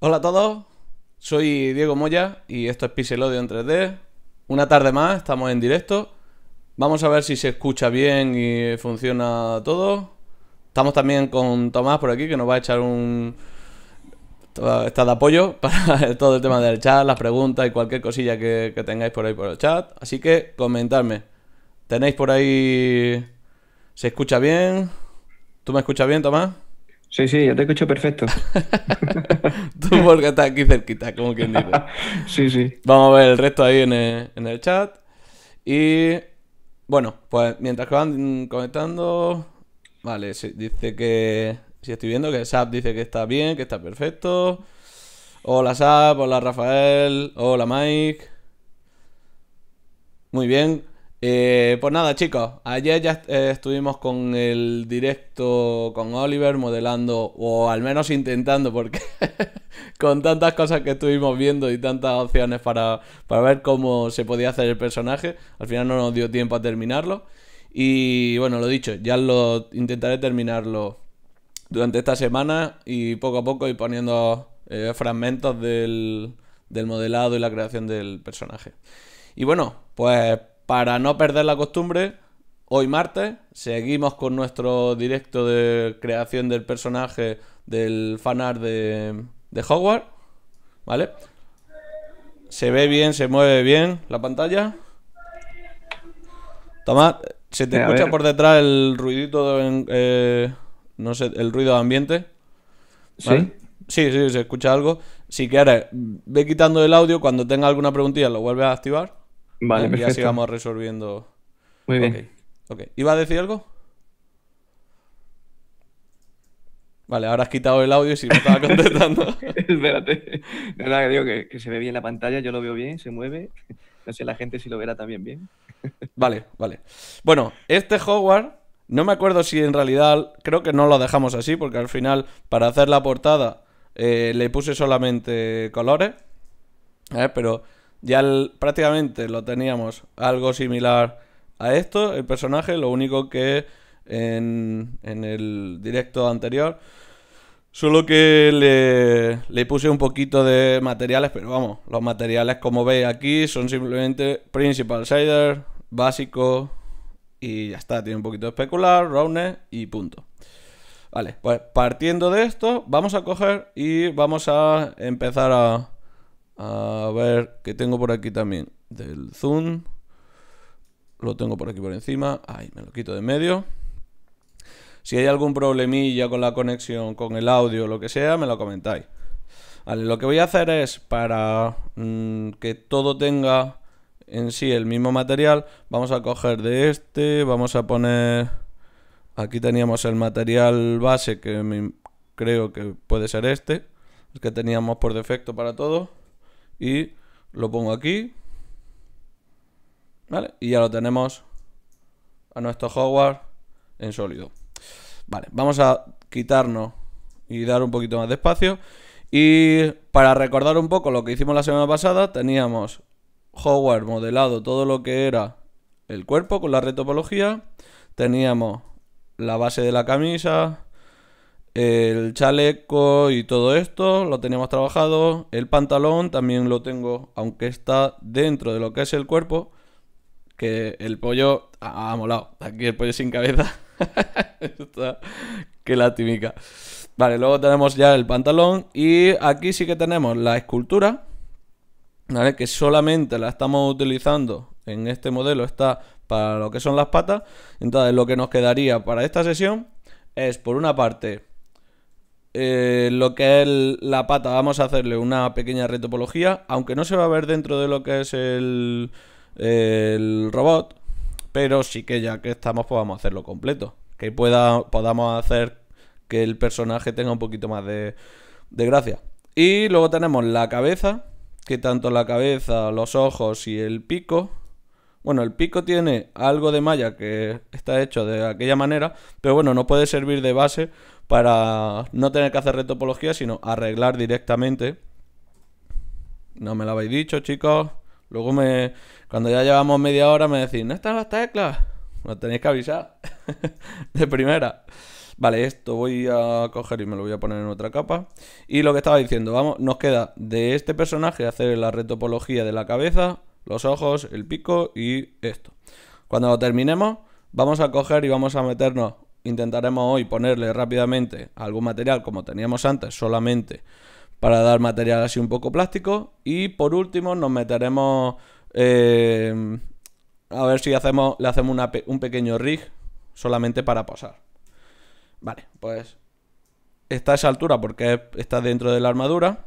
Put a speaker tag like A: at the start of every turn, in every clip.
A: Hola a todos, soy Diego Moya y esto es Pixelodio en 3D. Una tarde más, estamos en directo. Vamos a ver si se escucha bien y funciona todo. Estamos también con Tomás por aquí que nos va a echar un. Está de apoyo para todo el tema del chat, las preguntas y cualquier cosilla que, que tengáis por ahí por el chat. Así que comentadme. ¿Tenéis por ahí. ¿Se escucha bien? ¿Tú me escuchas bien, Tomás? Sí,
B: sí, yo te escucho perfecto.
A: Tú porque estás aquí cerquita, como quien dice. sí, sí. Vamos a ver el resto ahí eh, en el, chat. Y bueno, pues mientras que van comentando... Vale, dice que... Si estoy viendo que SAP dice que está bien, que está perfecto. Hola SAP, hola Rafael, hola Mike. Muy bien. Eh, pues nada, chicos, ayer ya eh, estuvimos con el directo con Oliver modelando, o al menos intentando, porque con tantas cosas que estuvimos viendo y tantas opciones para, ver cómo se podía hacer el personaje, al final no nos dio tiempo a terminarlo. Y bueno, lo dicho, ya lo intentaré terminarlo durante esta semana y poco a poco ir poniendo eh, fragmentos del, del modelado y la creación del personaje. Y bueno, pues para no perder la costumbre, hoy martes seguimos con nuestro directo de creación del personaje del fanar de, de Hogwarts. ¿Vale? Se ve bien, se mueve bien la pantalla. Tomás, se te escucha por detrás el ruidito, eh, no sé, el ruido de ambiente. ¿Sí? sí, sí, se escucha algo. Si quieres, ve quitando el audio. Cuando tenga alguna preguntilla, lo vuelves a activar. Vale, ya sigamos resolviendo. Muy bien. ¿Iba a decir algo? Vale,
B: ahora has quitado el audio y si me estaba contestando. Espérate. verdad que digo que, se ve bien la pantalla, yo lo veo bien, se mueve. No sé la gente si lo verá también bien. vale, vale.
A: Bueno, este Hogwarts, no me acuerdo si en realidad, creo que no lo dejamos así, porque al final, para hacer la portada, eh, le puse solamente colores. ¿eh? Pero ya prácticamente lo teníamos algo similar a esto, el personaje, lo único que en, el directo anterior, solo que le, puse un poquito de materiales, pero vamos, los materiales como veis aquí son simplemente Principal Shader, básico y ya está, tiene un poquito de especular, Rowness y punto. Vale, pues partiendo de esto, vamos a coger y vamos a empezar a, a ver, que tengo por aquí también del zoom. Lo tengo por aquí por encima. Ahí, me lo quito de medio. Si hay algún problemilla con la conexión, con el audio, lo que sea, me lo comentáis. lo que voy a hacer es para mm, que todo tenga en sí el mismo material, vamos a coger de este, vamos a poner... Aquí teníamos el material base que creo que puede ser este, el que teníamos por defecto para todo y lo pongo aquí. Y ya lo tenemos a nuestro hardware en sólido. Vale, vamos a quitarnos y dar un poquito más de espacio. Y para recordar un poco lo que hicimos la semana pasada, teníamos hardware modelado todo lo que era el cuerpo con la retopología. Teníamos la base de la camisa, el chaleco y todo esto lo tenemos trabajado. El pantalón también lo tengo, aunque está dentro de lo que es el cuerpo. Que el pollo ha molado. Aquí el pollo sin cabeza. Qué lastimica. Vale, luego tenemos ya el pantalón. Y aquí sí que tenemos la escultura. ¿Vale? Que solamente la estamos utilizando en este modelo. Está para lo que son las patas. Entonces, lo que nos quedaría para esta sesión es, por una parte, eh, lo que es la pata, vamos a hacerle una pequeña retopología, aunque no se va a ver dentro de lo que es el, el robot, pero sí que ya que estamos pues hacerlo completo, que pueda, podamos hacer que el personaje tenga un poquito más de, de gracia. Y luego tenemos la cabeza, que tanto la cabeza, los ojos y el pico bueno, el pico tiene algo de malla que está hecho de aquella manera, pero bueno, no puede servir de base para no tener que hacer retopología, sino arreglar directamente. No me lo habéis dicho, chicos. Luego me. Cuando ya llevamos media hora me decís, ¿no están las teclas? no tenéis que avisar. de primera. Vale, esto voy a coger y me lo voy a poner en otra capa. Y lo que estaba diciendo, vamos, nos queda de este personaje hacer la retopología de la cabeza, los ojos, el pico y esto. Cuando lo terminemos, vamos a coger y vamos a meternos intentaremos hoy ponerle rápidamente algún material como teníamos antes, solamente para dar material así un poco plástico. Y por último nos meteremos eh, a ver si hacemos, le hacemos un pequeño rig solamente para posar. Vale, pues está a esa altura porque está dentro de la armadura.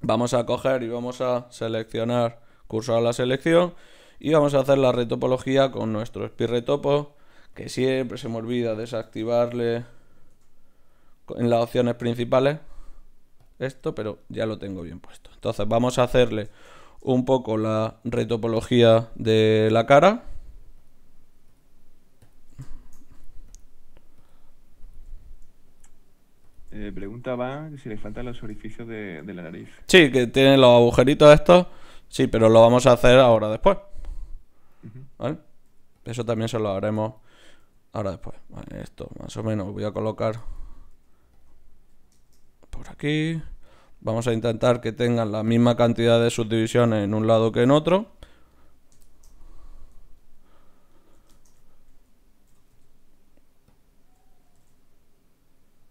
A: Vamos a coger y vamos a seleccionar, a la selección y vamos a hacer la retopología con nuestro espirretopo que siempre se me olvida desactivarle en las opciones principales esto, pero ya lo tengo bien puesto. Entonces vamos a hacerle un poco la retopología de la cara.
B: Eh, pregunta va si le faltan los orificios de, la nariz.
A: Sí, que tienen los agujeritos estos. Sí, pero lo vamos a hacer ahora después. Eso también se lo haremos Ahora después. esto más o menos voy a colocar por aquí. Vamos a intentar que tengan la misma cantidad de subdivisiones en un lado que en otro.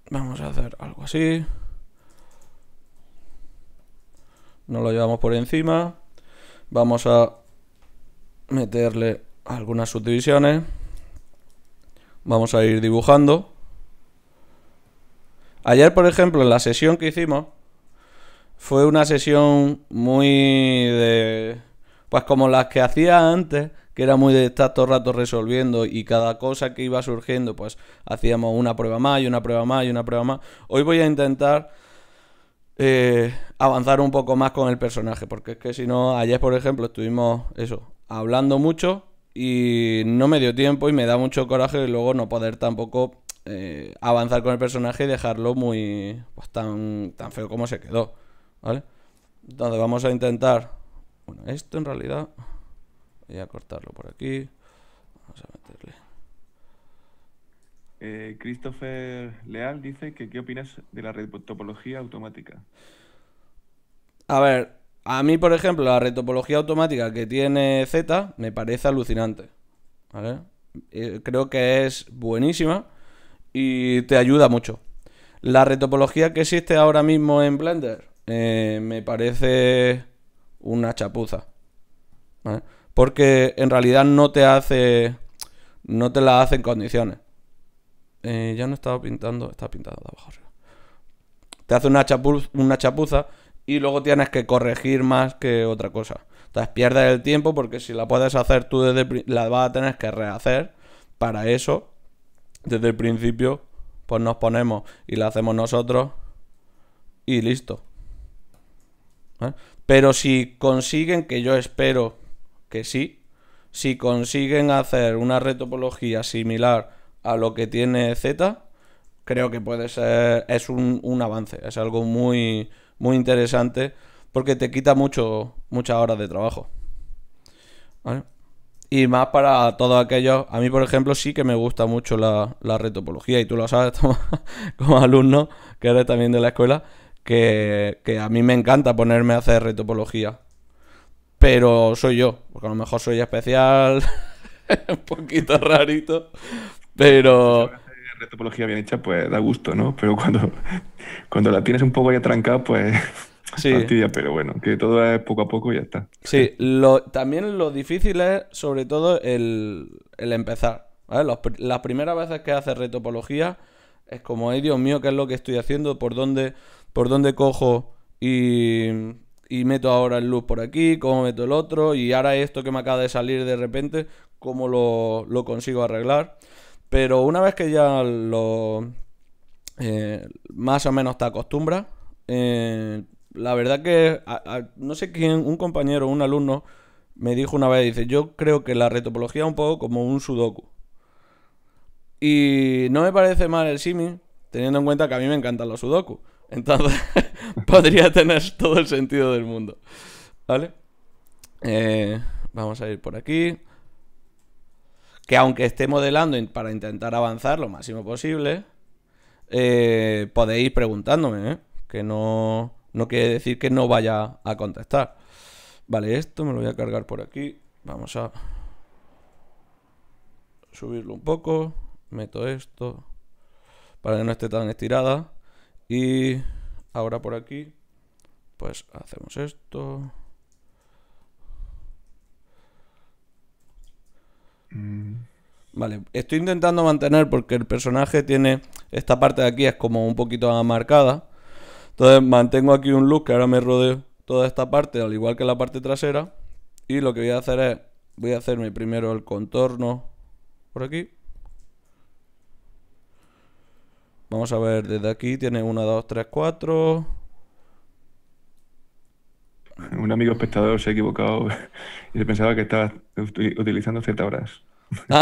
A: Vamos a hacer algo así. Nos lo llevamos por encima. Vamos a meterle algunas subdivisiones. Vamos a ir dibujando. Ayer, por ejemplo, en la sesión que hicimos, fue una sesión muy de... Pues como las que hacía antes, que era muy de estar todo el rato resolviendo y cada cosa que iba surgiendo, pues hacíamos una prueba más y una prueba más y una prueba más. Hoy voy a intentar eh, avanzar un poco más con el personaje, porque es que si no, ayer, por ejemplo, estuvimos eso, hablando mucho y no me dio tiempo y me da mucho coraje luego no poder tampoco eh, avanzar con el personaje y dejarlo muy pues, tan, tan feo como se quedó, ¿vale? Entonces vamos a intentar, bueno, esto en realidad, voy a cortarlo por aquí, vamos a meterle.
B: Eh, Christopher Leal dice que qué opinas de la red topología automática. A ver, a mí, por ejemplo,
A: la retopología automática que tiene Z me parece alucinante. Eh, creo que es buenísima y te ayuda mucho. La retopología que existe ahora mismo en Blender eh, me parece una chapuza. Porque en realidad no te hace. No te la hace en condiciones. Eh, ya no estaba pintando. está pintado de abajo Te hace una, una chapuza y luego tienes que corregir más que otra cosa. Entonces pierdes el tiempo porque si la puedes hacer tú desde la vas a tener que rehacer para eso. Desde el principio, pues nos ponemos y la hacemos nosotros y listo. ¿Eh? Pero si consiguen, que yo espero que sí, si consiguen hacer una retopología similar a lo que tiene Z, creo que puede ser, es un, un avance, es algo muy, muy interesante porque te quita mucho, muchas horas de trabajo. Y más para todos aquellos. A mí, por ejemplo, sí que me gusta mucho la, la retopología, y tú lo sabes, como alumno, que eres también de la escuela, que, que, a mí me encanta ponerme a hacer retopología. Pero soy yo, porque a lo mejor soy especial, un poquito rarito,
B: pero. Retopología topología bien hecha, pues da gusto, ¿no? Pero cuando, cuando la tienes un poco ya trancada, pues sí. pero bueno, que todo es poco a poco y ya está.
A: Sí, también lo difícil es sobre todo el, empezar. las primeras veces que haces retopología es como, ay Dios mío, ¿qué es lo que estoy haciendo? ¿Por dónde, por dónde cojo y, meto ahora el luz por aquí? ¿Cómo meto el otro? Y ahora esto que me acaba de salir de repente, ¿cómo lo, lo consigo arreglar? Pero una vez que ya lo eh, más o menos te acostumbras, eh, la verdad que no sé quién, un compañero, un alumno, me dijo una vez, dice, yo creo que la retopología es un poco como un sudoku. Y no me parece mal el simi, teniendo en cuenta que a mí me encantan los sudoku. Entonces, podría tener todo el sentido del mundo. ¿Vale? Eh, vamos a ir por aquí que aunque esté modelando para intentar avanzar lo máximo posible, eh, podéis ir preguntándome, ¿eh? que no, no quiere decir que no vaya a contestar. Vale, esto me lo voy a cargar por aquí. Vamos a subirlo un poco. Meto esto para que no esté tan estirada. Y ahora por aquí, pues hacemos esto. Vale, estoy intentando mantener porque el personaje tiene esta parte de aquí es como un poquito marcada. Entonces mantengo aquí un look que ahora me rodeo toda esta parte, al igual que la parte trasera. Y lo que voy a hacer es, voy a hacerme primero el contorno por aquí. Vamos a ver, desde aquí tiene 1, 2, 3, 4,
B: un amigo espectador se ha equivocado y se pensaba que estaba utilizando Z horas.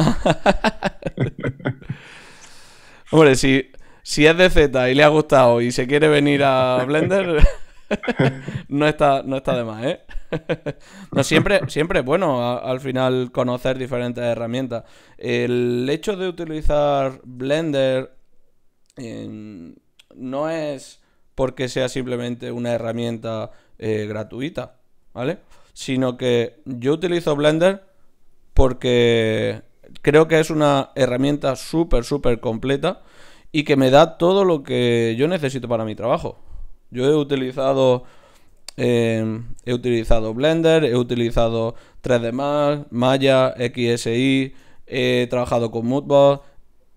B: Hombre, si, si es de Z y le ha gustado y
A: se quiere venir a Blender, no, está, no está de más, ¿eh? no, siempre, siempre es bueno al final conocer diferentes herramientas. El hecho de utilizar Blender eh, no es porque sea simplemente una herramienta eh, gratuita, ¿vale? Sino que yo utilizo Blender porque creo que es una herramienta súper, súper completa y que me da todo lo que yo necesito para mi trabajo. Yo he utilizado... Em, he utilizado Blender, he utilizado 3D Max, Maya, XSI, he trabajado con Moodbot,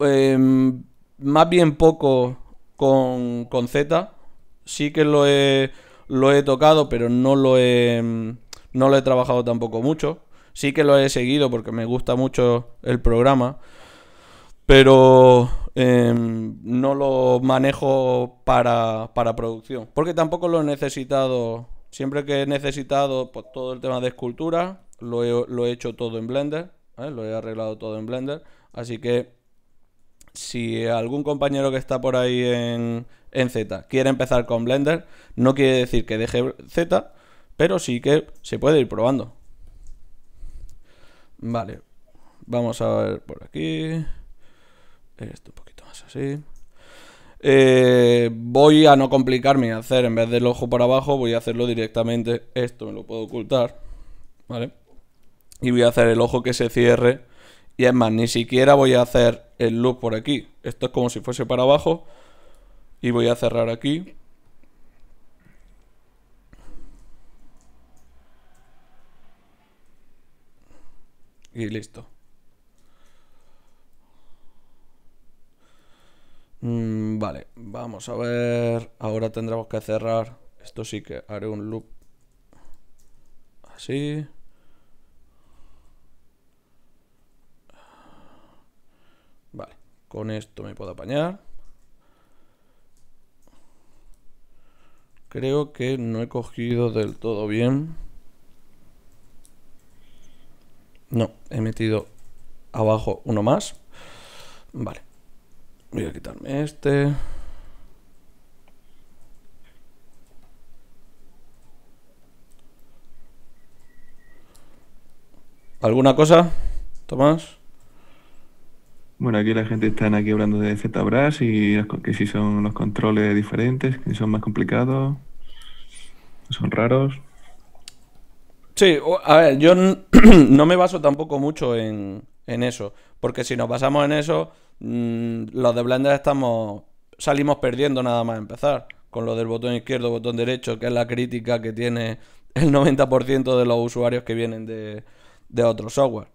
A: em, más bien poco con, con Z. Sí que lo he lo he tocado, pero no lo he, no lo he trabajado tampoco mucho. Sí que lo he seguido porque me gusta mucho el programa, pero em, no lo manejo para, para producción, porque tampoco lo he necesitado. Siempre que he necesitado por pues, todo el tema de escultura, lo he, hecho todo en Blender, ¿eh? lo he arreglado todo en Blender, así que si algún compañero que está por ahí en, en Z. Quiere empezar con Blender, no quiere decir que deje Z, pero sí que se puede ir probando. Vale, vamos a ver por aquí. Esto un poquito más así. Eh, voy a no complicarme a hacer, en vez del ojo para abajo, voy a hacerlo directamente. Esto me lo puedo ocultar, ¿vale? Y voy a hacer el ojo que se cierre. Y es más, ni siquiera voy a hacer el look por aquí. Esto es como si fuese para abajo y voy a cerrar
B: aquí. Y listo.
A: Mm, vale, vamos a ver. Ahora tendremos que cerrar. Esto sí que haré un loop. Así. Vale, con esto me puedo apañar. Creo que no he cogido del todo bien. No, he metido abajo uno más. Vale. Voy a quitarme este.
B: ¿Alguna cosa, Tomás? Bueno, aquí la gente está aquí hablando de ZBrush y que si son los controles diferentes, que son más complicados, son raros.
A: Sí, a ver, yo no me baso tampoco mucho en, eso, porque si nos basamos en eso, mm, los de Blender estamos salimos perdiendo nada más empezar, con lo del botón izquierdo, botón derecho, que es la crítica que tiene el 90% de los usuarios que vienen de, de otro software.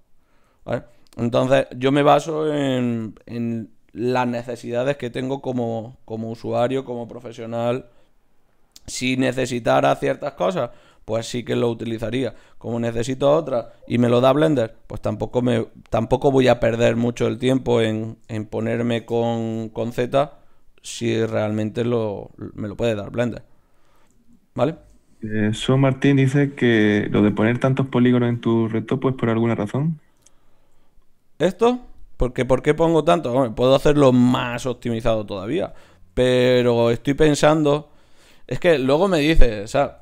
A: ¿Vale? Entonces, yo me baso en, las necesidades que tengo como, usuario, como profesional. Si necesitara ciertas cosas, pues sí que lo utilizaría. Como necesito otra y me lo da Blender, pues tampoco, me, tampoco voy a perder mucho el tiempo en, ponerme con, Z si realmente lo, me lo puede dar Blender.
B: ¿Vale? Eh, Martín dice que lo de poner tantos polígonos en tu reto, pues por alguna razón esto, porque
A: ¿por qué pongo tanto? puedo hacerlo más optimizado todavía, pero estoy pensando, es que luego me dice, o sea,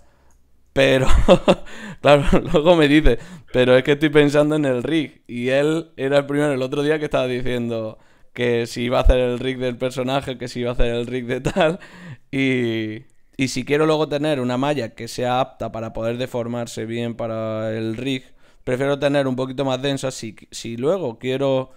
A: pero, claro, luego me dice, pero es que estoy pensando en el rig, y él era el primero el otro día que estaba diciendo que si iba a hacer el rig del personaje, que si iba a hacer el rig de tal, y, y si quiero luego tener una malla que sea apta para poder deformarse bien para el rig, prefiero tener un poquito más densa. Si, si luego quiero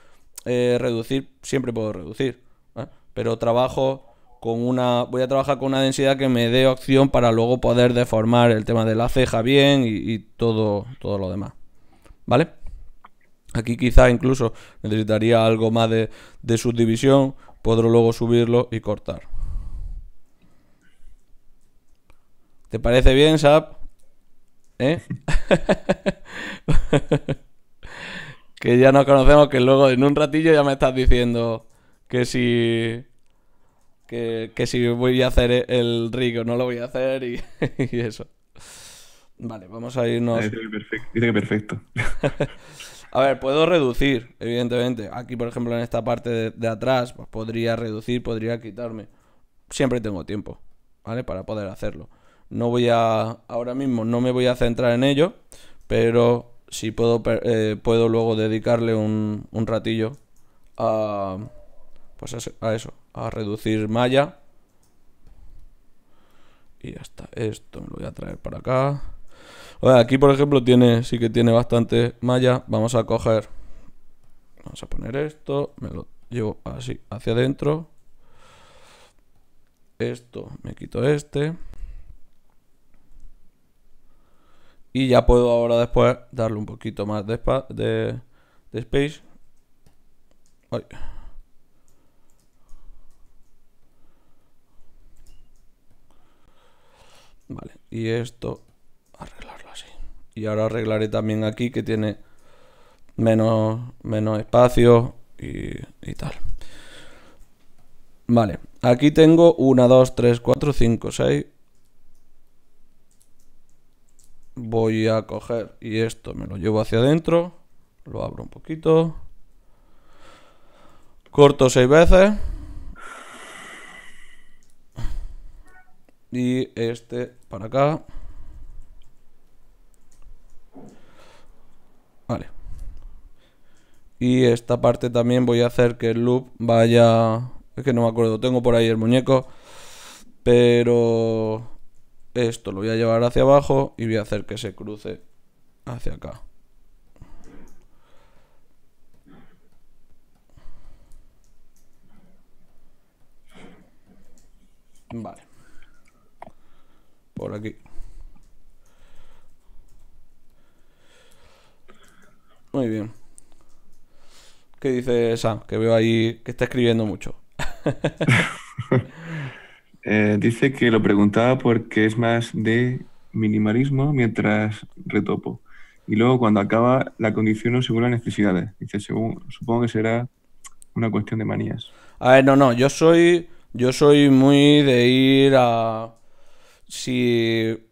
A: eh, reducir, siempre puedo reducir. ¿eh? Pero trabajo con una. Voy a trabajar con una densidad que me dé opción para luego poder deformar el tema de la ceja bien y, todo, todo lo demás. ¿Vale? Aquí quizá incluso necesitaría algo más de, de subdivisión. Podré luego subirlo y cortar. ¿Te parece bien, Sap? ¿Eh? que ya nos conocemos, que luego en un ratillo ya me estás diciendo que si. Que, si voy a hacer el rico, no lo voy a hacer y, eso. Vale, vamos a irnos. Dice que perfecto. a ver, puedo reducir, evidentemente. Aquí, por ejemplo, en esta parte de, de atrás, pues podría reducir, podría quitarme. Siempre tengo tiempo, ¿vale? Para poder hacerlo. No voy a. Ahora mismo no me voy a centrar en ello, pero si puedo, eh, puedo luego dedicarle un, ratillo a, pues a, eso, a reducir malla. Y ya está, esto me lo voy a traer para acá. aquí por ejemplo tiene, sí que tiene bastante malla. Vamos a coger, vamos a poner esto, me lo llevo así hacia adentro. Esto, me quito este. Y ya puedo ahora después darle un poquito más de, de, space. Vale, y esto arreglarlo así. Y ahora arreglaré también aquí que tiene menos, menos espacio y, y tal. Vale, aquí tengo 1, 2, 3, 4, 5, 6, voy a coger y esto me lo llevo hacia adentro, lo abro un poquito, corto seis veces y este para acá. Vale. Y esta parte también voy a hacer que el loop vaya... Es que no me acuerdo, tengo por ahí el muñeco, pero esto lo voy a llevar hacia abajo y voy a hacer que se cruce hacia acá. Vale. Por aquí. Muy bien. ¿Qué dice Sam? Que veo ahí que está escribiendo mucho.
B: Eh, dice que lo preguntaba porque es más de minimalismo mientras retopo. Y luego cuando acaba la condiciono según las necesidades. Dice, según, supongo que será una cuestión de manías. A ver, no, no, yo soy, yo soy muy de ir
A: a... Si,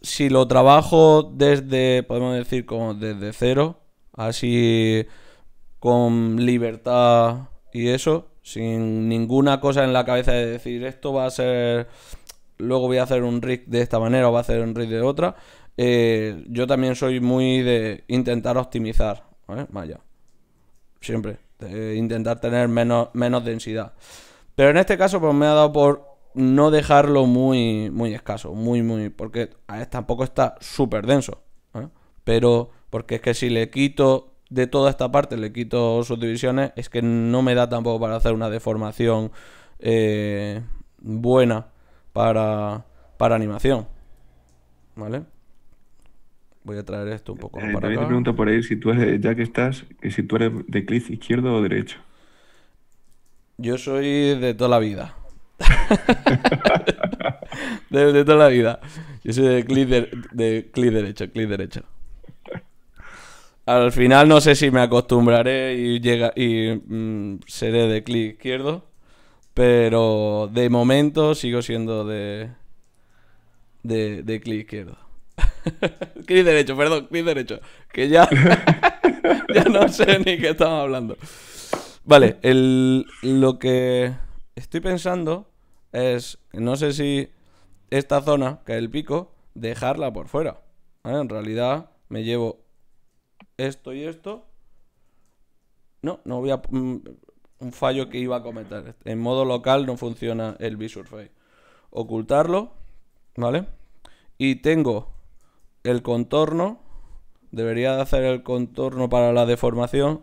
A: si lo trabajo desde, podemos decir, como desde cero, así con libertad y eso, sin ninguna cosa en la cabeza de decir esto va a ser, luego voy a hacer un rig de esta manera o va a hacer un rig de otra. Eh, yo también soy muy de intentar optimizar, Vaya, siempre, intentar tener menos, menos densidad. Pero en este caso, pues me ha dado por no dejarlo muy, muy escaso, muy, muy, porque tampoco está súper denso. ¿eh? Pero porque es que si le quito de toda esta parte le quito subdivisiones, es que no me da tampoco para hacer una deformación eh, buena para, animación. ¿Vale? Voy a traer esto
B: un poco eh, para acá. te pregunto por ahí si tú eres, ya que estás, si tú eres de clic izquierdo o derecho. Yo soy de toda la vida.
A: de, toda la vida. Yo soy de clic de clic derecho, clic derecho. Al final no sé si me acostumbraré y, llega, y mm, seré de clic izquierdo. Pero de momento sigo siendo de. de, clic izquierdo. clic derecho, perdón, clic derecho. Que ya. no sé ni qué estamos hablando. Vale, lo que estoy pensando es. No sé si esta zona, que es el pico, dejarla por fuera. En realidad me llevo esto y esto. No, no voy a. Mm, un fallo que iba a cometer. En modo local no funciona el Visurface. Ocultarlo, ¿vale? Y tengo el contorno. Debería de hacer el contorno para la deformación.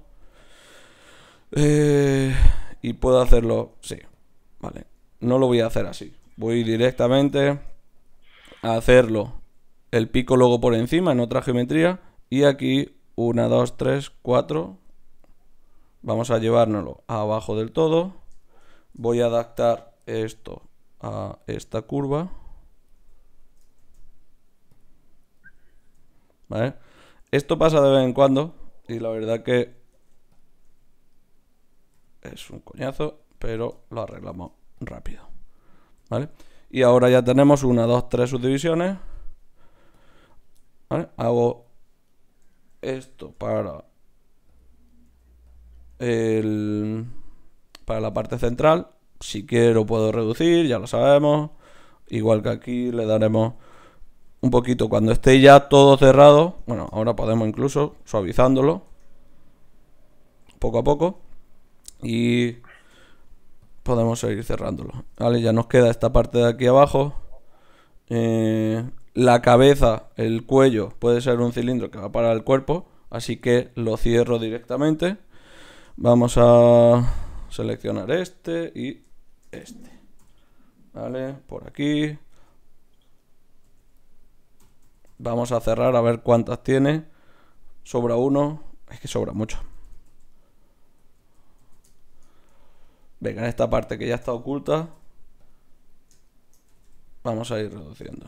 A: Eh, y puedo hacerlo, sí. Vale. No lo voy a hacer así. Voy directamente a hacerlo el pico luego por encima en otra geometría. Y aquí 1, 2, 3, 4. Vamos a llevárnoslo abajo del todo. Voy a adaptar esto a esta curva. ¿Vale? Esto pasa de vez en cuando y la verdad que es un coñazo, pero lo arreglamos rápido. ¿Vale? Y ahora ya tenemos una, dos, tres subdivisiones. ¿Vale? Hago esto para para la parte central. Si quiero puedo reducir, ya lo sabemos. Igual que aquí le daremos un poquito cuando esté ya todo cerrado. Bueno, ahora podemos incluso suavizándolo poco a poco. Y podemos seguir cerrándolo. Vale, ya nos queda esta parte de aquí abajo. Eh, la cabeza, el cuello, puede ser un cilindro que va para el cuerpo, así que lo cierro directamente. Vamos a seleccionar este y este. ¿Vale? Por aquí. Vamos a cerrar a ver cuántas tiene. Sobra uno. Es que sobra mucho. Venga, en esta parte que ya está oculta, vamos a ir reduciendo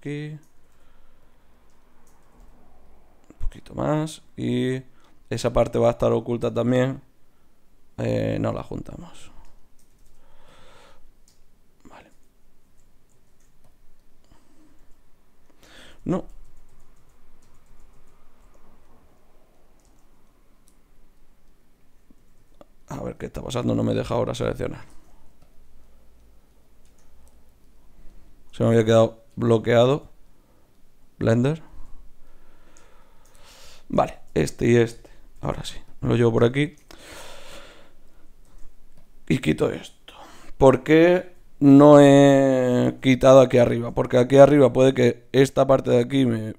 A: aquí. Un poquito más. Y esa parte va a estar oculta también. Eh, no la juntamos. Vale. No. A ver qué está pasando, no me deja ahora seleccionar. Se me había quedado bloqueado Blender. Vale, este y este. Ahora sí, lo llevo por aquí. Y quito esto. ¿Por qué no he quitado aquí arriba? Porque aquí arriba puede que esta parte de aquí me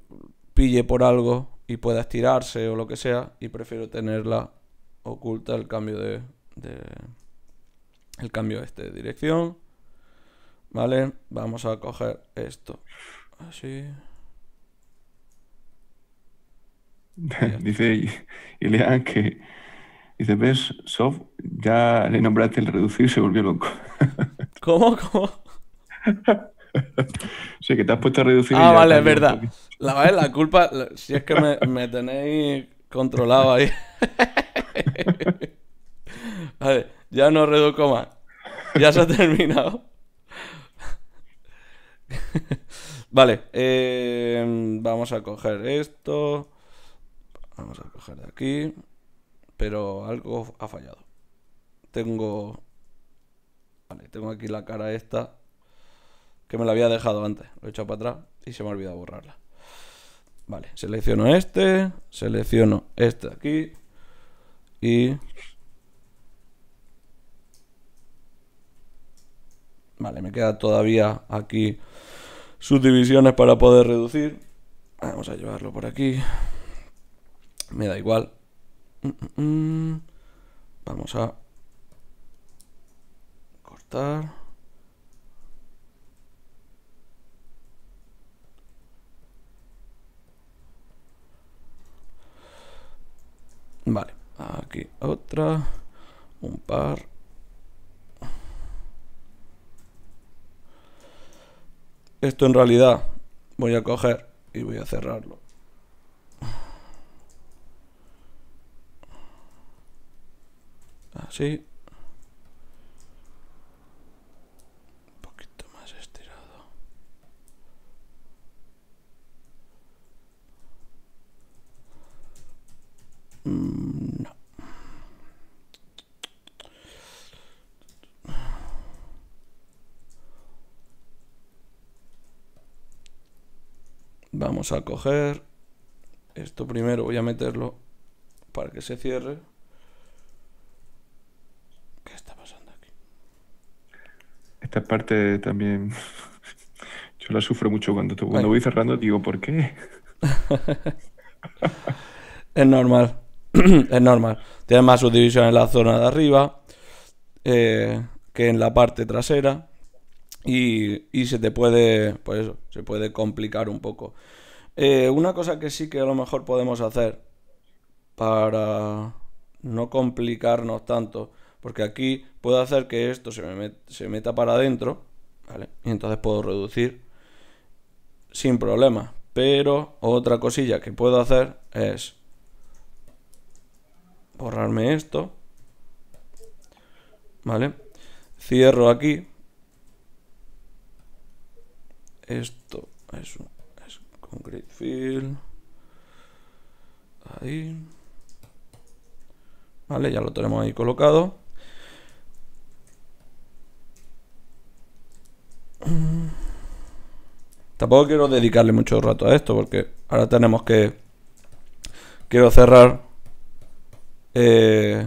A: pille por algo y pueda estirarse o lo que sea. Y prefiero tenerla oculta el cambio de, el cambio este de dirección. ¿Vale? Vamos a coger esto. Así.
B: dice Ilean que. Dice, ves, Sof, ya le nombraste el reducir y se volvió loco. ¿Cómo? ¿Cómo? sí, que te has puesto a reducir. Ah, vale, es verdad. La,
A: culpa, si es que me, tenéis controlado ahí. vale, ya no reduzco más. Ya se ha terminado. vale, eh, vamos a coger esto. Vamos a coger de aquí. Pero algo ha fallado. Tengo... Vale, tengo aquí la cara esta. Que me la había dejado antes. Lo he echado para atrás y se me ha olvidado borrarla. Vale, selecciono este. Selecciono este de aquí. Y... Vale, me queda todavía aquí subdivisiones para poder reducir. Vamos a llevarlo por aquí. Me da igual. Mm, mm, mm. Vamos a cortar. Vale, aquí otra, un par, Esto en realidad voy a coger y voy a cerrarlo. Así. Un poquito más estirado. Mm. Vamos a coger esto primero, voy a meterlo para que se cierre.
B: ¿Qué está pasando aquí? Esta parte también yo la sufro mucho cuando, cuando voy cerrando, digo, ¿por qué?
A: es normal, es normal. Tiene más subdivisión en la zona de arriba eh, que en la parte trasera y, se te puede, pues se puede complicar un poco. Eh, una cosa que sí que a lo mejor podemos hacer para no complicarnos tanto, porque aquí puedo hacer que esto se, meta para adentro, Y entonces puedo reducir sin problema. Pero otra cosilla que puedo hacer es borrarme esto, ¿vale? Cierro aquí esto es un concrete fill. Ahí. Vale, ya lo tenemos ahí colocado. Tampoco quiero dedicarle mucho rato a esto porque ahora tenemos que... Quiero cerrar... Eh,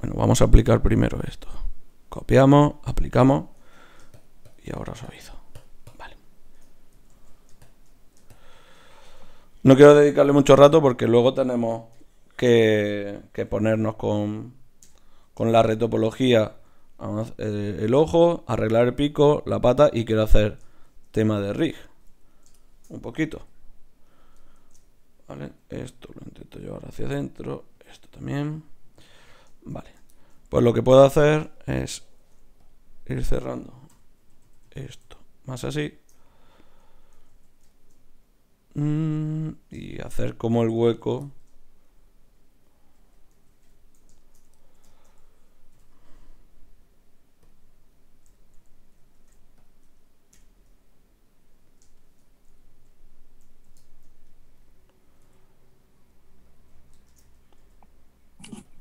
A: bueno, vamos a aplicar primero esto. Copiamos, aplicamos y ahora os aviso. No quiero dedicarle mucho rato porque luego tenemos que, ponernos con, la retopología. Eh, el, ojo, arreglar el pico, la pata y quiero hacer tema de rig. Un poquito. Vale, esto lo intento llevar hacia adentro, esto también. Vale, pues lo que puedo hacer es ir cerrando esto más así Mm, y hacer como el hueco.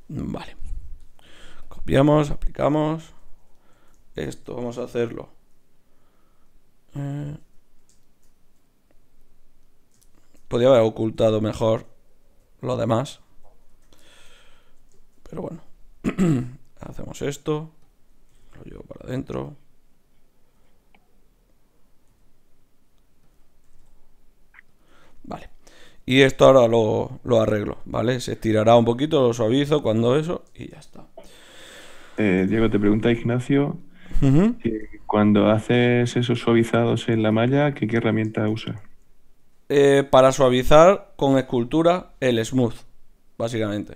A: Vale. Copiamos, aplicamos. Esto vamos a hacerlo. Eh, Podía haber ocultado mejor lo demás. Pero bueno. Hacemos esto. Lo llevo para adentro. Vale. Y esto ahora lo, arreglo, ¿vale? Se estirará un poquito, lo suavizo cuando eso
B: y ya está. Eh, Diego, te pregunta Ignacio, eh, cuando haces esos suavizados en la malla, ¿qué, qué herramienta usas? Eh, para
A: suavizar con escultura el smooth, básicamente.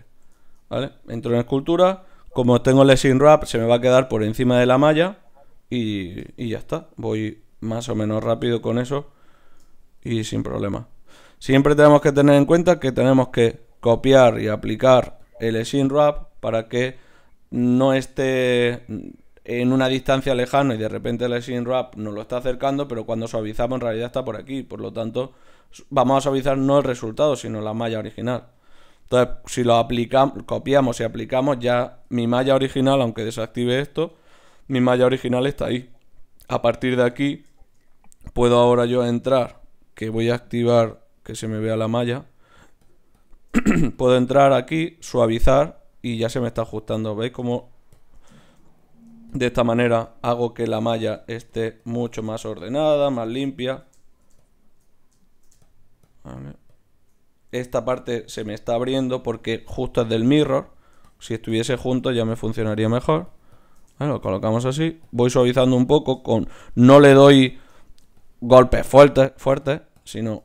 A: Entro en escultura, como tengo el sin wrap, se me va a quedar por encima de la malla y, ya está. Voy más o menos rápido con eso y sin problema. Siempre tenemos que tener en cuenta que tenemos que copiar y aplicar el sin wrap para que no esté en una distancia lejana y de repente el sin wrap nos lo está acercando, pero cuando suavizamos en realidad está por aquí, por lo tanto vamos a suavizar no el resultado, sino la malla original. Entonces, si lo aplicamos, copiamos y aplicamos, ya mi malla original, aunque desactive esto, mi malla original está ahí. A partir de aquí, puedo ahora yo entrar, que voy a activar que se me vea la malla. puedo entrar aquí, suavizar y ya se me está ajustando. ¿Veis cómo de esta manera hago que la malla esté mucho más ordenada, más limpia? Esta parte se me está abriendo porque justo es del mirror. Si estuviese junto ya me funcionaría mejor. Bueno, lo colocamos así. Voy suavizando un poco con... No le doy golpes fuertes, fuertes sino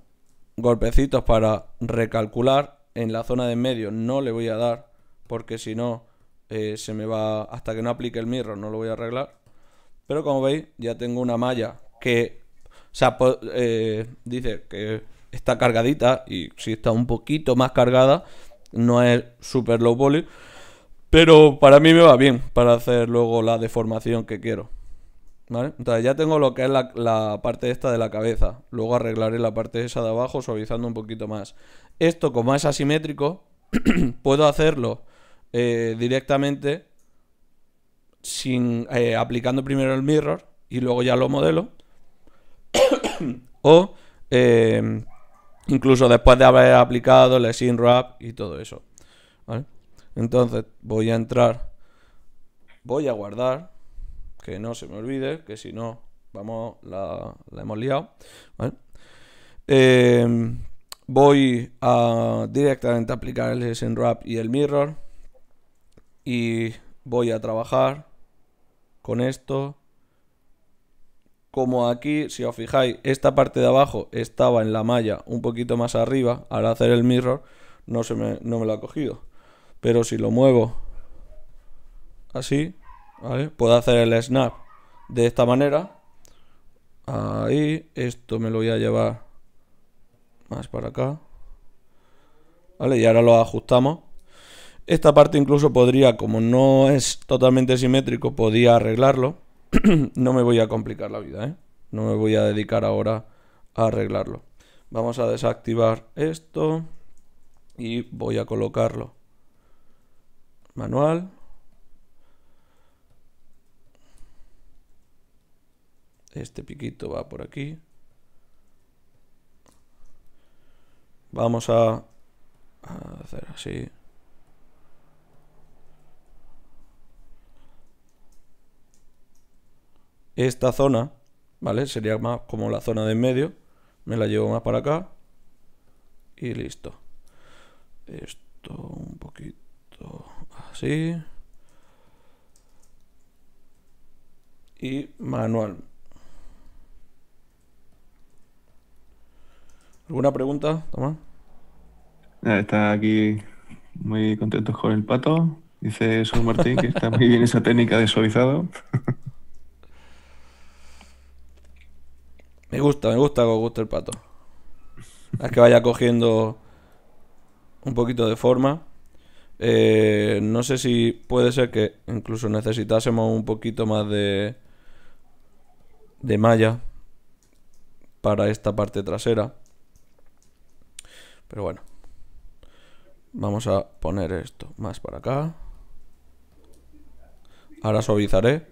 A: golpecitos para recalcular. En la zona de en medio no le voy a dar porque si no eh, se me va... Hasta que no aplique el mirror no lo voy a arreglar. Pero como veis ya tengo una malla que... O sea, eh, dice que está cargadita y si está un poquito más cargada. No es super low poly. Pero para mí me va bien para hacer luego la deformación que quiero. ¿Vale? Entonces ya tengo lo que es la, la, parte esta de la cabeza. Luego arreglaré la parte esa de abajo suavizando un poquito más. Esto como es asimétrico, puedo hacerlo eh, directamente sin eh, aplicando primero el mirror y luego ya lo modelo. o eh, Incluso después de haber aplicado el Wrap y todo eso. Entonces voy a entrar. Voy a guardar. Que no se me olvide. Que si no, vamos, la, hemos liado. Em, voy a directamente aplicar el synwrap y el Mirror. Y voy a trabajar con esto como aquí, si os fijáis, esta parte de abajo estaba en la malla un poquito más arriba, al hacer el mirror no, se me, no me lo ha cogido. Pero si lo muevo así, Puedo hacer el snap de esta manera. Ahí, esto me lo voy a llevar más para acá. ¿Vale? Y ahora lo ajustamos. Esta parte incluso podría, como no es totalmente simétrico, podía arreglarlo. no me voy a complicar la vida, ¿eh? No me voy a dedicar ahora a arreglarlo. Vamos a desactivar esto y voy a colocarlo. Manual. Este piquito va por aquí. Vamos a hacer así. esta zona, ¿vale? Sería más como la zona de en medio. Me la llevo más para acá. Y listo. Esto un poquito así. Y manual. ¿Alguna pregunta, Tomás?
B: Está aquí muy contento con el pato. Dice son Martín que está muy bien esa técnica de suavizado.
A: Me gusta, me gusta gusta el Pato. es que vaya cogiendo un poquito de forma. Eh, no sé si puede ser que incluso necesitásemos un poquito más de, de malla para esta parte trasera. Pero bueno. Vamos a poner esto más para acá. Ahora suavizaré.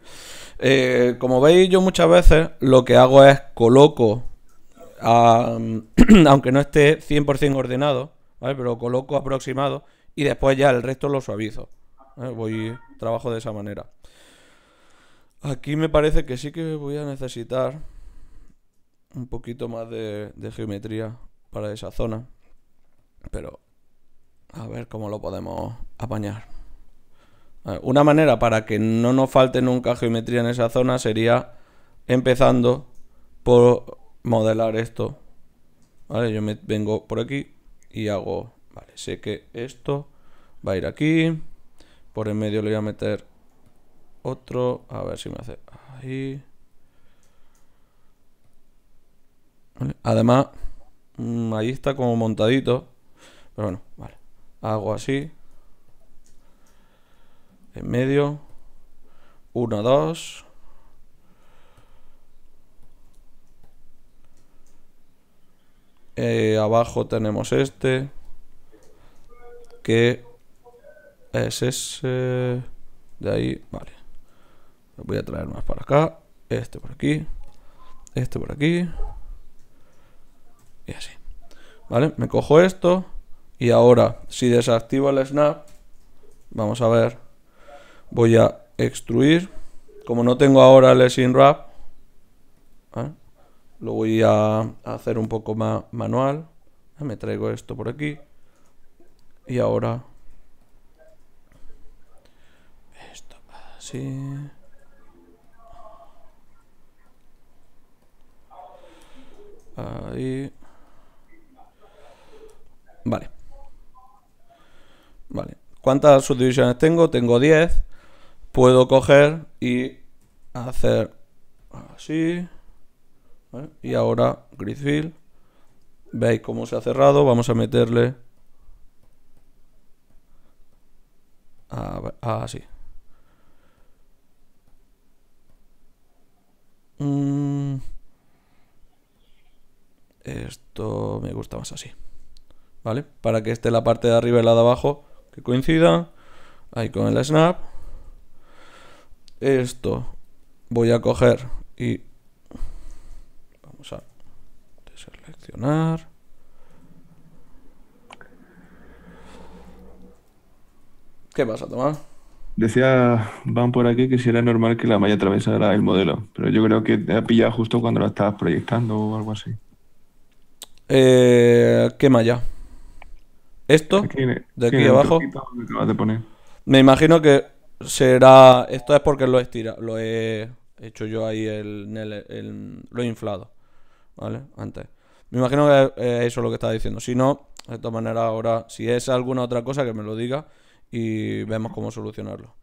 A: Eh, como veis, yo muchas veces lo que hago es coloco, aunque no esté 100% ordenado, pero coloco aproximado y después ya el resto lo suavizo. Voy, trabajo de esa manera. Aquí me parece que sí que voy a necesitar un poquito más de geometría para esa zona. Pero a ver cómo lo podemos apañar. Eh, una manera para que no nos falte nunca geometría en esa zona sería empezando por modelar esto. Vale, yo me vengo por aquí y hago... Vale, sé que esto va a ir aquí. Por en medio le voy a meter otro. A ver si me hace... Ahí. Además, mm, ahí está como montadito. Pero bueno, vale. Hago así en medio, 1, 2, eh, abajo tenemos este, que es ese, de ahí, vale, lo voy a traer más para acá, este por aquí, este por aquí, y así, ¿vale? Me cojo esto, y ahora, si desactivo el snap, vamos a ver, voy a extruir. Como no tengo ahora el sin ¿eh? lo voy a hacer un poco más manual. Ah, me traigo esto por aquí. Y ahora... Esto así... Ahí. Vale. Vale. ¿Cuántas subdivisiones tengo? Tengo 10 puedo coger y hacer así. Y ahora grid fill. Veis cómo se ha cerrado. Vamos a meterle así. Mm. Esto me gusta más así. ¿Vale? Para que esté la parte de arriba y la de abajo que coincida Ahí con el snap esto voy a coger y vamos a deseleccionar. ¿Qué pasa, Tomás?
B: Decía Van por aquí que si era normal que la malla atravesara el modelo, pero yo creo que te ha pillado justo cuando la estabas proyectando o algo así. Eh, ¿Qué malla?
A: ¿Esto? de aquí, abajo. Me imagino que será. Esto es porque lo, estira, lo he hecho yo ahí, el, lo he inflado. ¿Vale? Antes. Me imagino que eso es lo que estaba diciendo. Si no, de todas manera ahora, si es alguna otra cosa, que me lo diga y vemos cómo solucionarlo.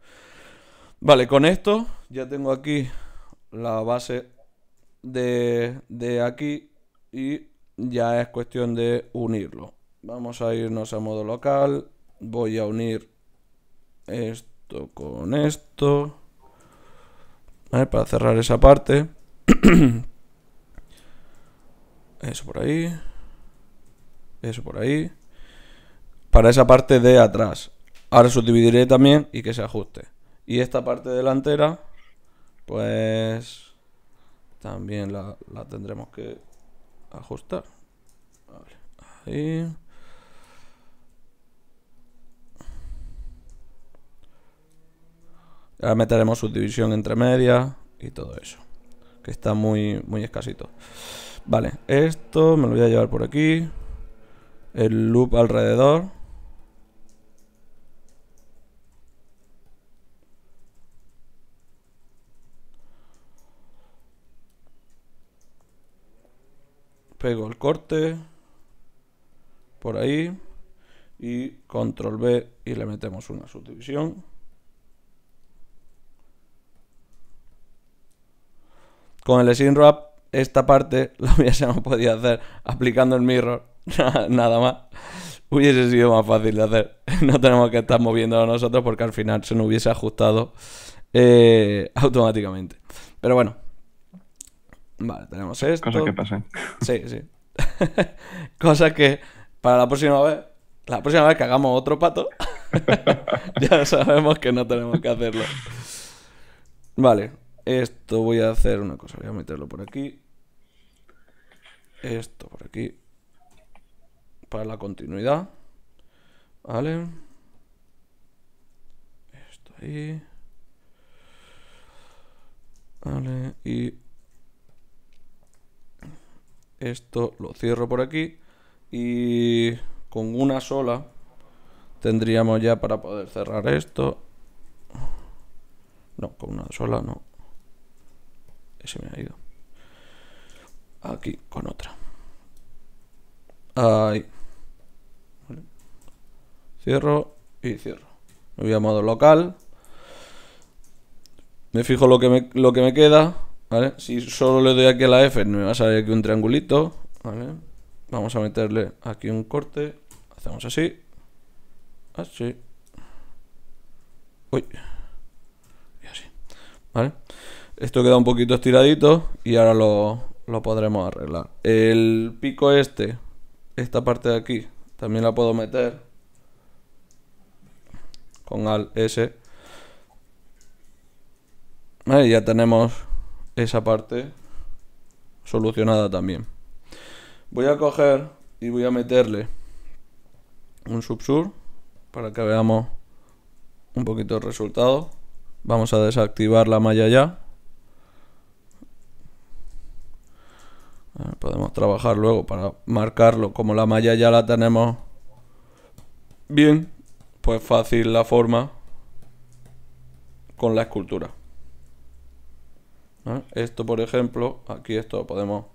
A: Vale, con esto ya tengo aquí la base de, de aquí y ya es cuestión de unirlo. Vamos a irnos a modo local. Voy a unir esto con esto. Para cerrar esa parte. Eso por ahí. Eso por ahí. Para esa parte de atrás. Ahora subdividiré también y que se ajuste. Y esta parte delantera, pues también la, tendremos que ajustar. Ahí. Ahora meteremos subdivisión entre media y todo eso. Que está muy, muy escasito. Vale, esto me lo voy a llevar por aquí. El loop alrededor. Pego el corte. Por ahí. Y control B y le metemos una subdivisión. Con el scene wrap, esta parte la hubiésemos podido hacer aplicando el mirror, nada más. Hubiese sido más fácil de hacer. No tenemos que estar moviéndolo nosotros porque al final se nos hubiese ajustado eh, automáticamente. Pero bueno. Vale, tenemos esto. Cosas que pasan. Sí, sí. Cosas que para la próxima vez, la próxima vez que hagamos otro pato, ya sabemos que no tenemos que hacerlo. Vale, esto voy a hacer una cosa, voy a meterlo por aquí. Esto por aquí. Para la continuidad. Vale. Esto ahí. Vale, y esto lo cierro por aquí y con una sola tendríamos ya para poder cerrar esto. No, con una sola no. Ese me ha ido. Aquí con otra. Ahí. Cierro y cierro. Me voy a modo local. Me fijo lo que me, lo que me queda. ¿vale? Si solo le doy aquí a la F, me va a salir aquí un triangulito. ¿vale? Vamos a meterle aquí un corte. Hacemos así. Así. Uy. Y así. ¿Vale? Esto queda un poquito estiradito y ahora lo, podremos arreglar. El pico este, esta parte de aquí, también la puedo meter con al S. Vale, ya tenemos esa parte solucionada también. Voy a coger y voy a meterle un subsur para que veamos un poquito el resultado. Vamos a desactivar la malla ya. Eh, podemos trabajar luego para marcarlo. Como la malla ya la tenemos bien, pues fácil la forma con la escultura. ¿Eh? Esto, por ejemplo, aquí esto podemos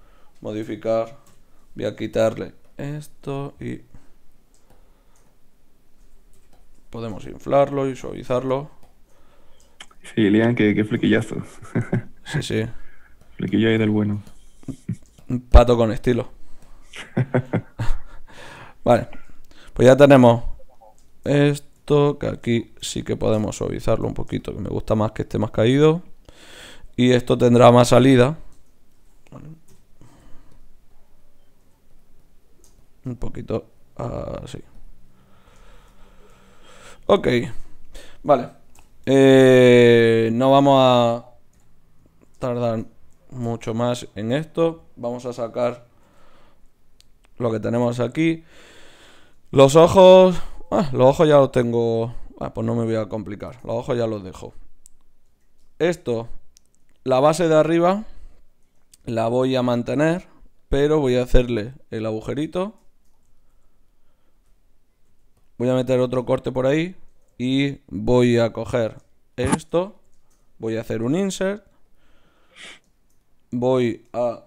A: modificar. Voy a quitarle esto y podemos inflarlo y suavizarlo.
B: Sí, Lian, que qué flequillazo. sí, sí. Flequillo ahí del bueno.
A: Mm. Un pato con estilo. vale. Pues ya tenemos esto, que aquí sí que podemos suavizarlo un poquito, que me gusta más que esté más caído. Y esto tendrá más salida. Un poquito así. Ok. Vale. Eh, no vamos a tardar mucho más en esto. Vamos a sacar lo que tenemos aquí. Los ojos... Ah, los ojos ya los tengo... Ah, pues no me voy a complicar. Los ojos ya los dejo. Esto, la base de arriba, la voy a mantener, pero voy a hacerle el agujerito. Voy a meter otro corte por ahí y voy a coger esto. Voy a hacer un insert. Voy a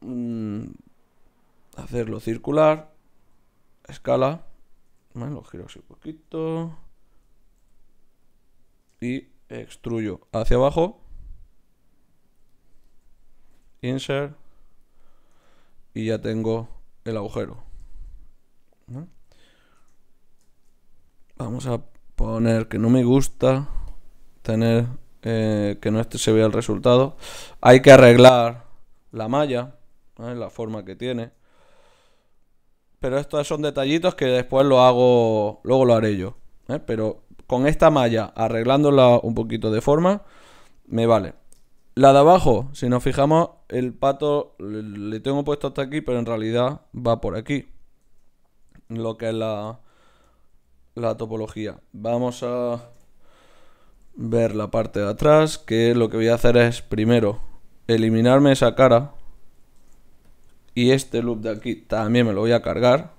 A: Mm, hacerlo circular, escala, bueno, lo giro así un poquito y extruyo hacia abajo, insert y ya tengo el agujero. Vamos a poner que no me gusta tener eh, que no este se vea el resultado. Hay que arreglar la malla la forma que tiene. Pero estos son detallitos que después lo hago, luego lo haré yo. ¿eh? Pero con esta malla, arreglándola un poquito de forma, me vale. La de abajo, si nos fijamos, el pato le tengo puesto hasta aquí, pero en realidad va por aquí. Lo que es la, la topología. Vamos a ver la parte de atrás, que lo que voy a hacer es primero eliminarme esa cara y este loop de aquí también me lo voy a cargar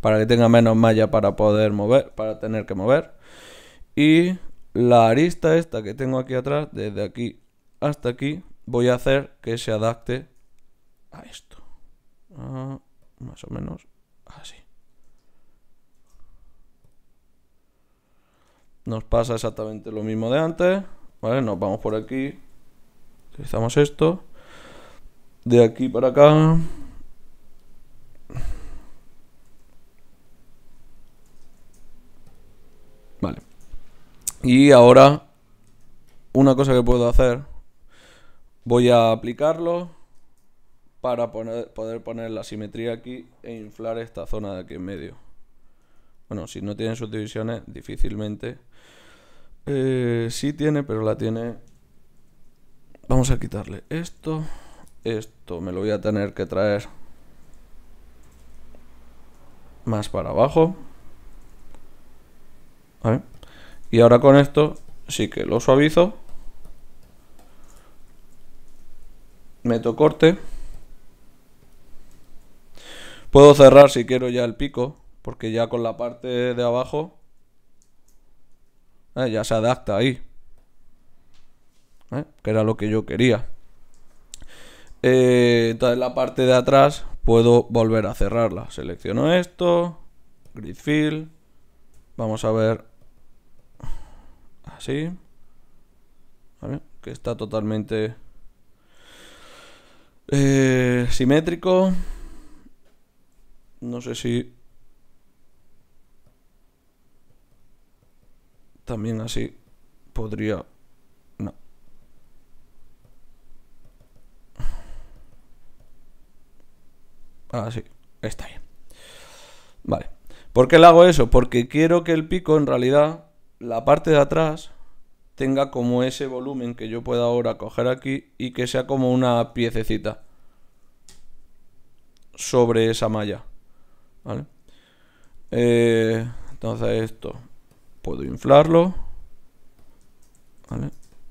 A: para que tenga menos malla para poder mover, para tener que mover. Y la arista esta que tengo aquí atrás, desde aquí hasta aquí, voy a hacer que se adapte a esto. Ah, más o menos así. Nos pasa exactamente lo mismo de antes. Nos vamos por aquí. Utilizamos esto. De aquí para acá. Y ahora, una cosa que puedo hacer, voy a aplicarlo para poder poner la simetría aquí e inflar esta zona de aquí en medio. Bueno, si no tiene subdivisiones, difícilmente. Eh, sí tiene, pero la tiene... Vamos a quitarle esto. Esto me lo voy a tener que traer más para abajo. A ver. Y ahora con esto sí que lo suavizo. Meto corte. Puedo cerrar si quiero ya el pico, porque ya con la parte de abajo eh, ya se adapta ahí. Eh, que era lo que yo quería. Eh, entonces la parte de atrás puedo volver a cerrarla. Selecciono esto, grid fill. Vamos a ver así. Que está totalmente eh, simétrico. No sé si... También así podría... No. Así. Ah, está bien. Vale. ¿Por qué le hago eso? Porque quiero que el pico en realidad la parte de atrás tenga como ese volumen que yo pueda ahora coger aquí y que sea como una piececita sobre esa malla. Eh, entonces esto puedo inflarlo.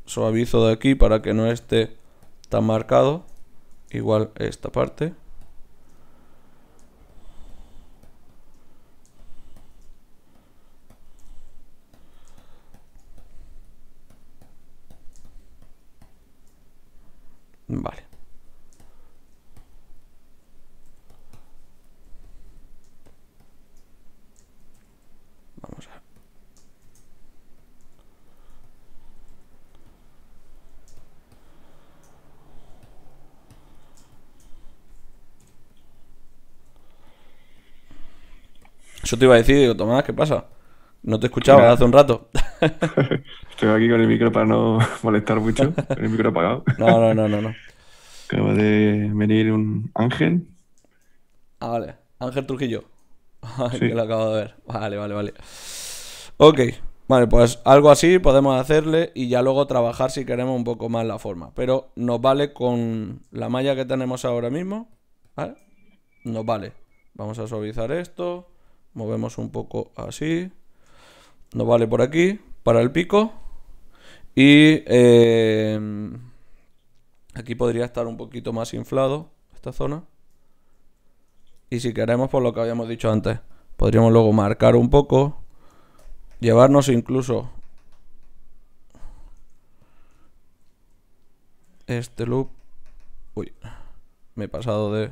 A: Suavizo de aquí para que no esté tan marcado. Igual esta parte. Vale. Vamos a... Eso te iba a decir, digo, Tomás, ¿qué pasa? No te escuchaba hace un rato. Estoy aquí
B: con el micro para no molestar mucho, el micro apagado. No, no, no, no. no. Acaba de venir un Ángel.
A: Ah, vale. Ángel Trujillo. Sí. que lo acabo de ver. Vale, vale, vale. Ok. Vale, pues algo así podemos hacerle y ya luego trabajar si queremos un poco más la forma. Pero nos vale con la malla que tenemos ahora mismo. ¿Vale? Nos vale. Vamos a suavizar esto. Movemos un poco así no vale por aquí, para el pico. Y eh, aquí podría estar un poquito más inflado esta zona. Y si queremos, por lo que habíamos dicho antes, podríamos luego marcar un poco, llevarnos incluso este loop. Uy, me he pasado de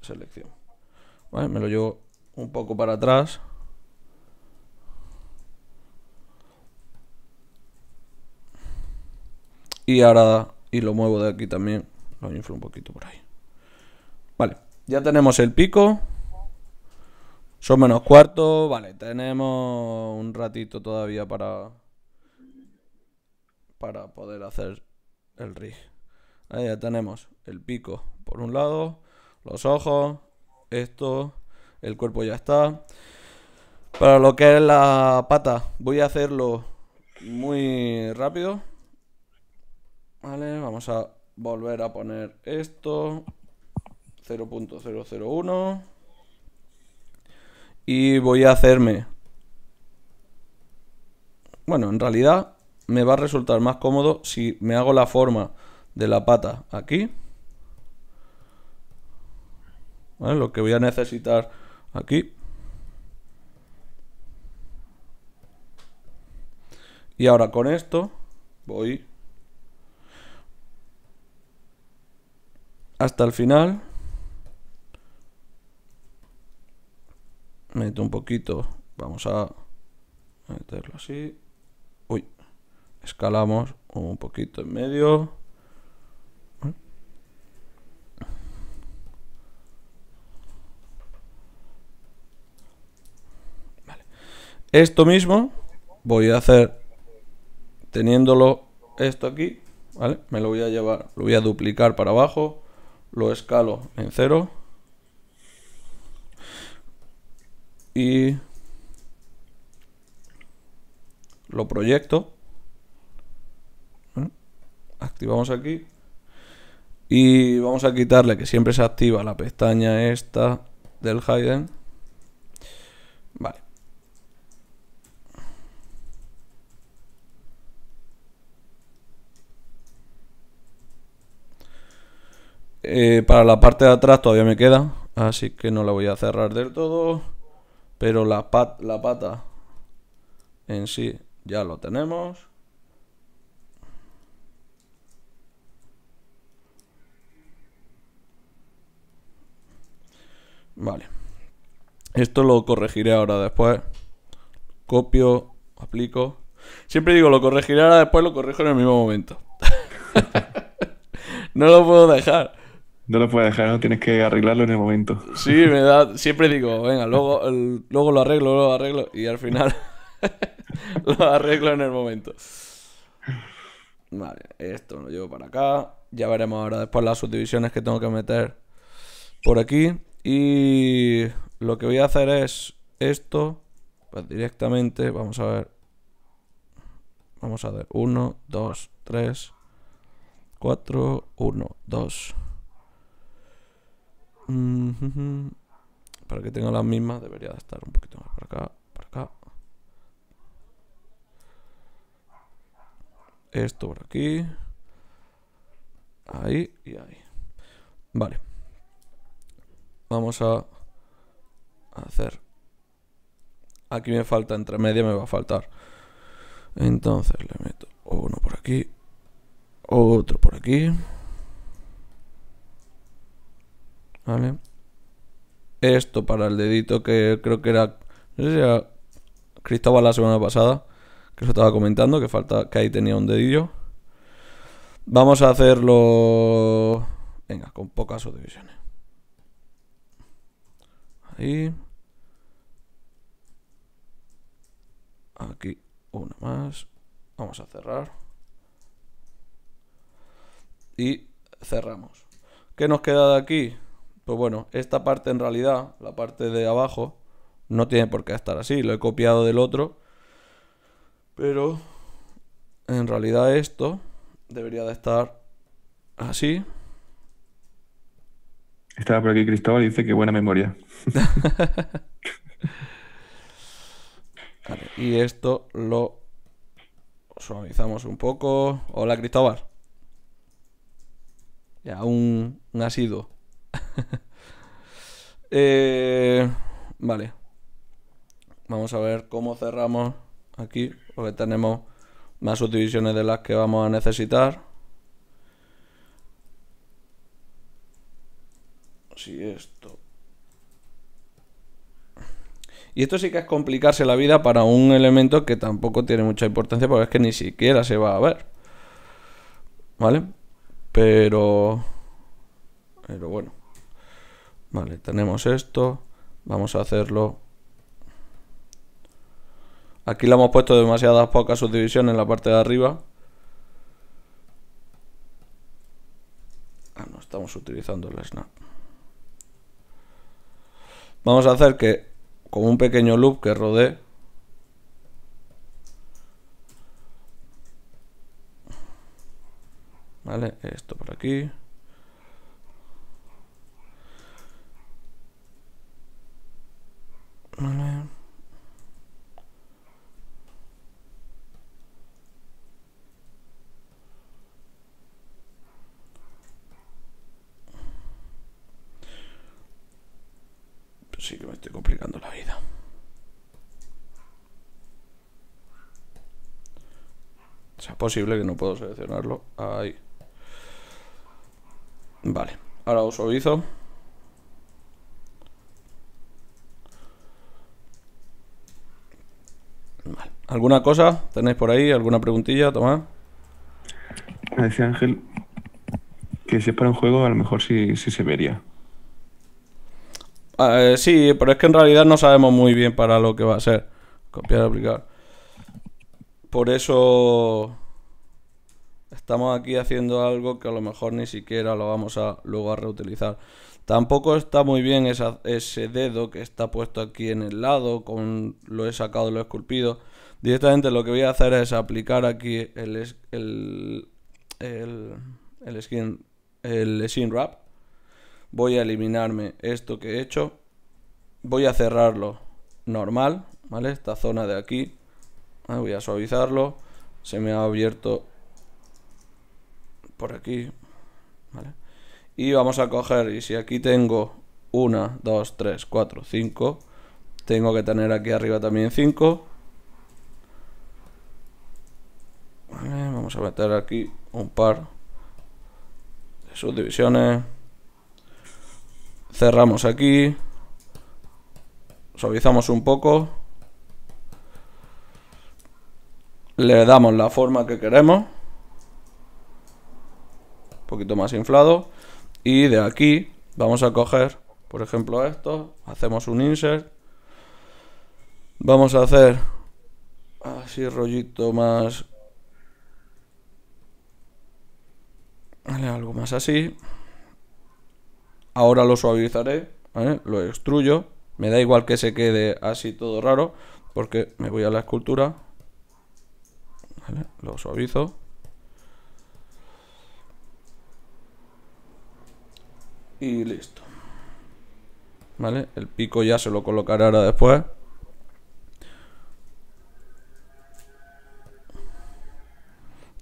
A: selección. me lo llevo un poco para atrás. Y ahora, y lo muevo de aquí también, lo inflo un poquito por ahí. Vale, ya tenemos el pico. Son menos
B: cuarto,
A: vale, tenemos un ratito todavía para para poder hacer el rig. Ahí ya tenemos el pico por un lado, los ojos, esto, el cuerpo ya está. Para lo que es la pata, voy a hacerlo muy rápido vamos a volver a poner esto. 0.001. Y voy a hacerme... Bueno, en realidad me va a resultar más cómodo si me hago la forma de la pata aquí. Lo que voy a necesitar aquí. Y ahora con esto voy hasta el final. Meto un poquito. Vamos a meterlo así. Uy. Escalamos un poquito en medio. Esto mismo voy a hacer teniéndolo esto aquí, ¿vale? Me lo voy a llevar, lo voy a duplicar para abajo lo escalo en cero y lo proyecto ¿Eh? activamos aquí y vamos a quitarle que siempre se activa la pestaña esta del Haydn. Eh, para la parte de atrás todavía me queda, así que no la voy a cerrar del todo. Pero la pata en sí ya lo tenemos. Vale. Esto lo corregiré ahora después. Copio, aplico. Siempre digo, lo corregiré
B: ahora después, lo corrijo en el mismo momento. no lo puedo dejar. No lo puedes dejar, ¿no? Tienes que arreglarlo en el momento. Sí,
A: me Siempre digo, venga, luego, luego lo arreglo, luego lo arreglo y al final lo arreglo en el momento. Vale, esto lo llevo para acá. Ya veremos ahora después las subdivisiones que tengo que meter por aquí. Y lo que voy a hacer es esto. Pues directamente, vamos a ver. Vamos a ver. 1, 2, 3, 4, 1, 2. Para que tenga las mismas debería de estar un poquito más para acá, para acá. Esto por aquí. Ahí y ahí. Vale. Vamos a hacer. Aquí me falta, entre media me va a faltar. Entonces le meto uno por aquí, otro por aquí. ¿Vale? Esto para el dedito que creo que era... No sé Cristóbal la semana pasada, que os estaba comentando, que falta que ahí tenía un dedillo. Vamos a hacerlo... Venga, con pocas subdivisiones. Ahí. Aquí una más. Vamos a cerrar. Y cerramos. ¿Qué nos queda de aquí? Pues bueno, esta parte en realidad, la parte de abajo, no tiene por qué estar así. Lo he copiado del otro. Pero en realidad esto debería de estar así.
B: Estaba por aquí Cristóbal y dice que buena memoria.
A: y esto lo suavizamos un poco. Hola Cristóbal. Ya, un, un Eh, vale. Vamos a ver cómo cerramos aquí, porque tenemos más subdivisiones de las que vamos a necesitar. Si esto... Y esto sí que es complicarse la vida para un elemento que tampoco tiene mucha importancia, porque es que ni siquiera se va a ver. ¿Vale? Pero... Pero bueno. Vale, tenemos esto. Vamos a hacerlo. Aquí le hemos puesto demasiadas pocas subdivisiones en la parte de arriba. Ah, no estamos utilizando el snap. Vamos a hacer que, con un pequeño loop que rodee, ¿Vale? Esto por aquí. Pues sí que me estoy complicando la vida. O sea posible que no puedo seleccionarlo. Ahí. Vale. Ahora os hizo ¿Alguna cosa tenéis por ahí? ¿Alguna preguntilla,
B: Tomás? Me decía Ángel que si es para un juego, a lo mejor sí, se vería.
A: Ah, eh, sí, pero es que en realidad no sabemos muy bien para lo que va a ser. Copiar, y aplicar. Por eso estamos aquí haciendo algo que a lo mejor ni siquiera lo vamos a luego a reutilizar. Tampoco está muy bien ese dedo que está puesto aquí en el lado, con lo he sacado, lo he esculpido. Directamente lo que voy a hacer es aplicar aquí el, el, skin, el skin wrap. Voy a eliminarme esto que he hecho. Voy a cerrarlo normal, ¿vale? Esta zona de aquí. Ah, voy a suavizarlo. Se me ha abierto por aquí, Y vamos a coger, y si aquí tengo 1, 2, 3, 4, 5, tengo que tener aquí arriba también 5 vamos a meter aquí un par de subdivisiones. Cerramos aquí. Suavizamos un poco. Le damos la forma que queremos. Un poquito más inflado. Y de aquí vamos a coger, por ejemplo, esto. Hacemos un insert. Vamos a hacer así rollito más algo más así. Ahora lo suavizaré, lo extruyo. Me da igual que se quede así todo raro, porque me voy a la escultura. Lo suavizo. Y listo. ¿Vale? El pico ya se lo colocaré ahora después.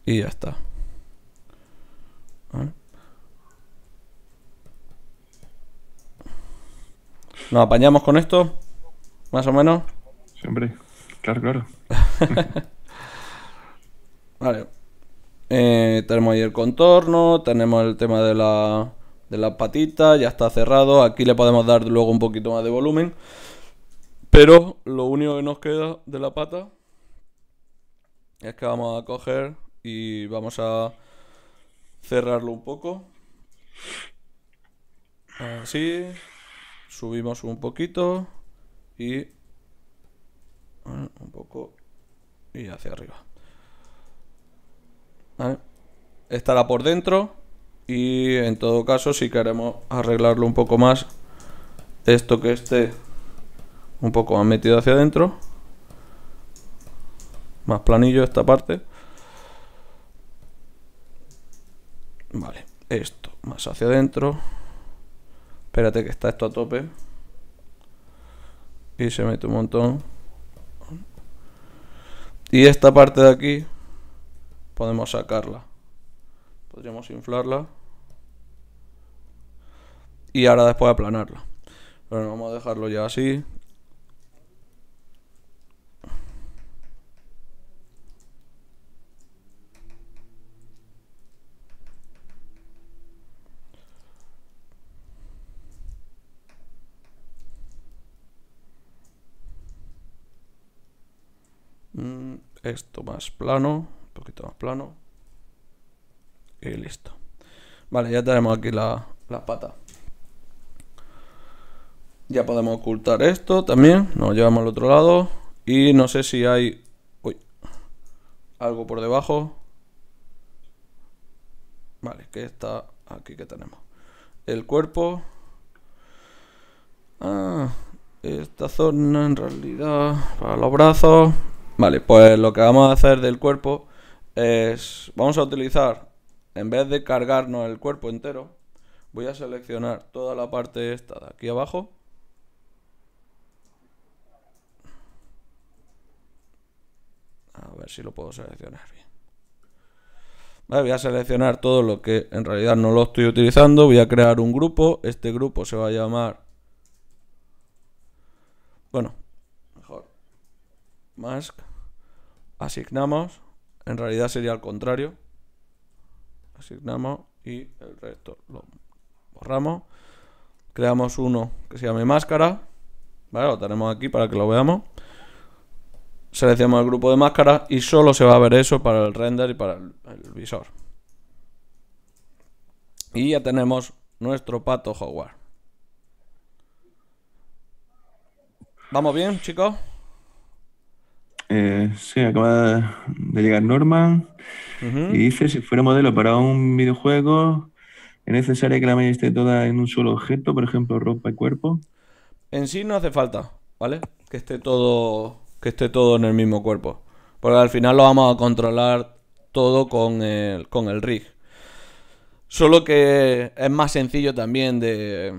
A: Y ya está. ¿Nos apañamos con esto? ¿Más o menos? Siempre. Claro, claro. vale. Eh, tenemos ahí el contorno, tenemos el tema de la, de la patita, ya está cerrado. Aquí le podemos dar luego un poquito más de volumen. Pero lo único que nos queda de la pata es que vamos a coger y vamos a cerrarlo un poco. Así subimos un poquito y un poco y hacia arriba. Estará por dentro y en todo caso si queremos arreglarlo un poco más esto que esté un poco más metido hacia adentro más planillo esta parte vale esto más hacia adentro Espérate que está esto a tope. Y se mete un montón. Y esta parte de aquí podemos sacarla. Podríamos inflarla. Y ahora después aplanarla. Pero bueno, vamos a dejarlo ya así. esto más plano, un poquito más plano. Y listo. Vale, ya tenemos aquí la, la pata. Ya podemos ocultar esto también. Nos llevamos al otro lado. Y no sé si hay algo por debajo. Vale, que está aquí que tenemos. El cuerpo. Ah, esta zona en realidad para los brazos. Vale, pues lo que vamos a hacer del cuerpo es, vamos a utilizar, en vez de cargarnos el cuerpo entero, voy a seleccionar toda la parte esta de aquí abajo. A ver si lo puedo seleccionar bien. voy a seleccionar todo lo que en realidad no lo estoy utilizando. Voy a crear un grupo. Este grupo se va a llamar... Bueno, mejor. Mask asignamos, en realidad sería al contrario, asignamos y el resto lo borramos, creamos uno que se llame máscara, Lo tenemos aquí para que lo veamos, seleccionamos el grupo de máscaras y solo se va a ver eso para el render y para el, visor. Y ya tenemos nuestro pato Howard. ¿Vamos bien, chicos?
B: Eh, sí, acaba de llegar Norman y dice, si fuera modelo para un videojuego, ¿es necesario que la media esté toda en un solo objeto, por ejemplo, ropa y cuerpo?
A: En sí no hace falta, ¿vale? Que esté todo, que esté todo en el mismo cuerpo. Porque al final lo vamos a controlar todo con el, con el rig. Solo que es más sencillo también de,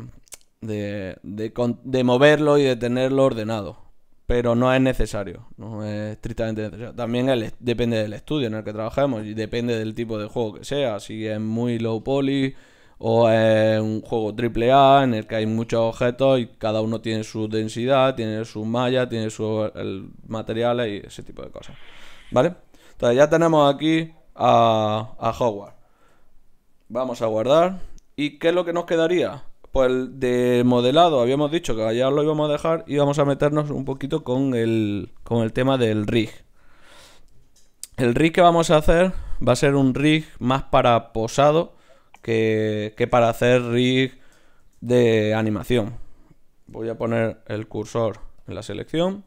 A: de moverlo y de tenerlo ordenado pero no es necesario, no es estrictamente necesario. También depende del estudio en el que trabajemos y depende del tipo de juego que sea, si es muy low poly o es un juego triple A en el que hay muchos objetos y cada uno tiene su densidad, tiene su malla, tiene sus materiales y ese tipo de cosas. ¿Vale? Entonces ya tenemos aquí a, a Hogwarts. Vamos a guardar. ¿Y qué es lo que nos quedaría? pues de modelado habíamos dicho que ya lo íbamos a dejar y vamos a meternos un poquito con el, tema del rig. El rig que vamos a hacer va a ser un rig más para posado que, para hacer rig de animación. Voy a poner el cursor en la selección.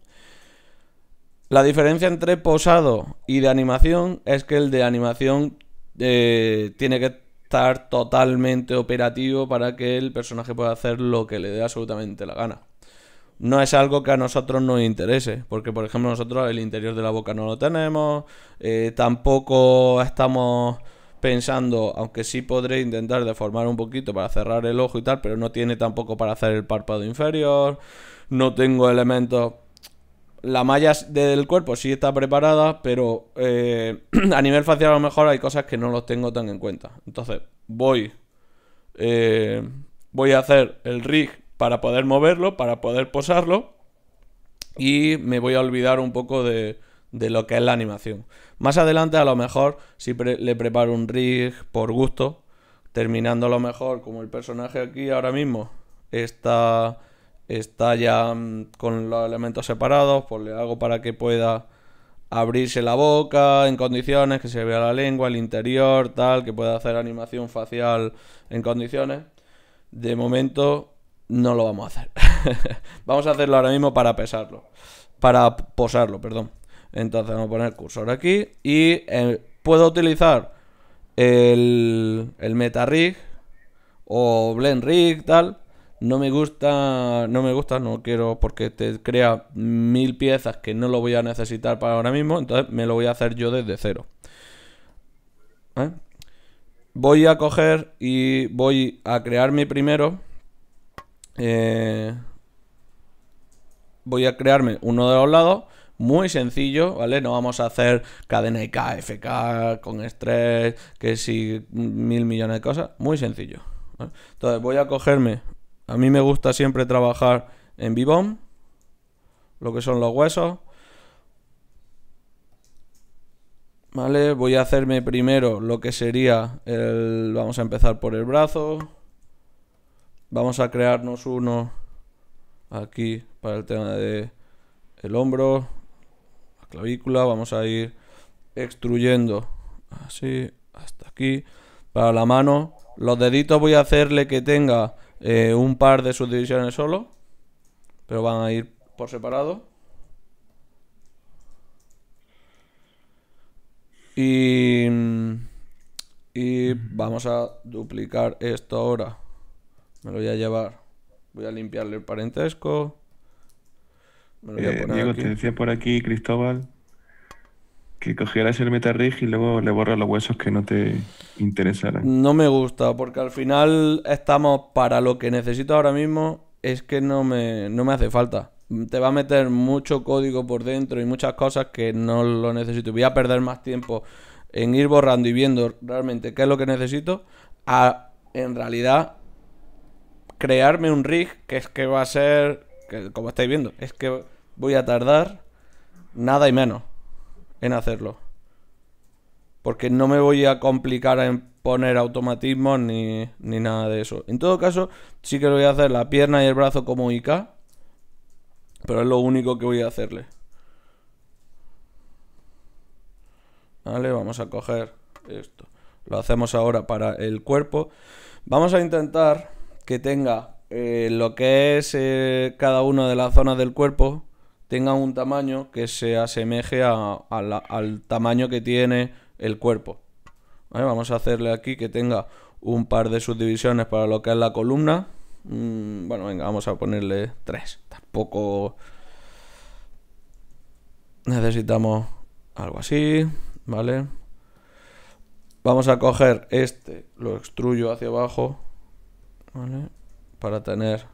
A: La diferencia entre posado y de animación es que el de animación eh, tiene que estar totalmente operativo para que el personaje pueda hacer lo que le dé absolutamente la gana. No es algo que a nosotros nos interese, porque por ejemplo nosotros el interior de la boca no lo tenemos, eh, tampoco estamos pensando, aunque sí podré intentar deformar un poquito para cerrar el ojo y tal, pero no tiene tampoco para hacer el párpado inferior, no tengo elementos la malla del cuerpo sí está preparada, pero eh, a nivel facial a lo mejor hay cosas que no los tengo tan en cuenta. Entonces, voy, eh, voy a hacer el rig para poder moverlo, para poder posarlo, y me voy a olvidar un poco de, lo que es la animación. Más adelante a lo mejor si le preparo un rig por gusto, terminando a lo mejor como el personaje aquí ahora mismo está está ya mm, con los elementos separados, pues le hago para que pueda abrirse la boca en condiciones, que se vea la lengua, el interior, tal, que pueda hacer animación facial en condiciones. De momento no lo vamos a hacer. vamos a hacerlo ahora mismo para pesarlo, para posarlo, perdón. Entonces vamos a poner el cursor aquí y eh, puedo utilizar el, el MetaRig o BlendRig, tal, no me gusta, no me gusta, no quiero porque te crea mil piezas que no lo voy a necesitar para ahora mismo, entonces me lo voy a hacer yo desde cero. ¿Eh? Voy a coger y voy a crear mi primero. Eh, voy a crearme uno de los lados. Muy sencillo, ¿vale? No vamos a hacer cadena y kfk con estrés, que si mil millones de cosas. Muy sencillo. ¿eh? Entonces voy a cogerme a mí me gusta siempre trabajar en vivom, lo que son los huesos. Vale, voy a hacerme primero lo que sería el... Vamos a empezar por el brazo. Vamos a crearnos uno aquí para el tema de el hombro, la clavícula. Vamos a ir extruyendo así hasta aquí. Para la mano, los deditos voy a hacerle que tenga eh, un par de subdivisiones solo, pero van a ir por separado. Y, vamos a duplicar esto ahora. Me lo voy a llevar. Voy a limpiarle el parentesco. Me lo voy a eh, poner Diego, decía
B: por aquí Cristóbal que cogieras el rig y luego le borras los huesos que no te interesaran.
A: No me gusta, porque al final estamos para lo que necesito ahora mismo, es que no me, hace falta. Te va a meter mucho código por dentro y muchas cosas que no lo necesito. Voy a perder más tiempo en ir borrando y viendo realmente qué es lo que necesito, a en realidad crearme un rig que es que va a ser, como estáis viendo, es que voy a tardar nada y menos en hacerlo. Porque no me voy a complicar en poner automatismos ni, nada de eso. En todo caso, sí que lo voy a hacer la pierna y el brazo como IK. Pero es lo único que voy a hacerle. Vale, vamos a coger esto. Lo hacemos ahora para el cuerpo. Vamos a intentar que tenga eh, lo que es eh, cada una de las zonas del cuerpo tenga un tamaño que se asemeje al tamaño que tiene el cuerpo. Vamos a hacerle aquí que tenga un par de subdivisiones para lo que es la columna. Mm, bueno, venga, vamos a ponerle tres. Tampoco necesitamos algo así, ¿vale? Vamos a coger este, lo extruyo hacia abajo, Para tener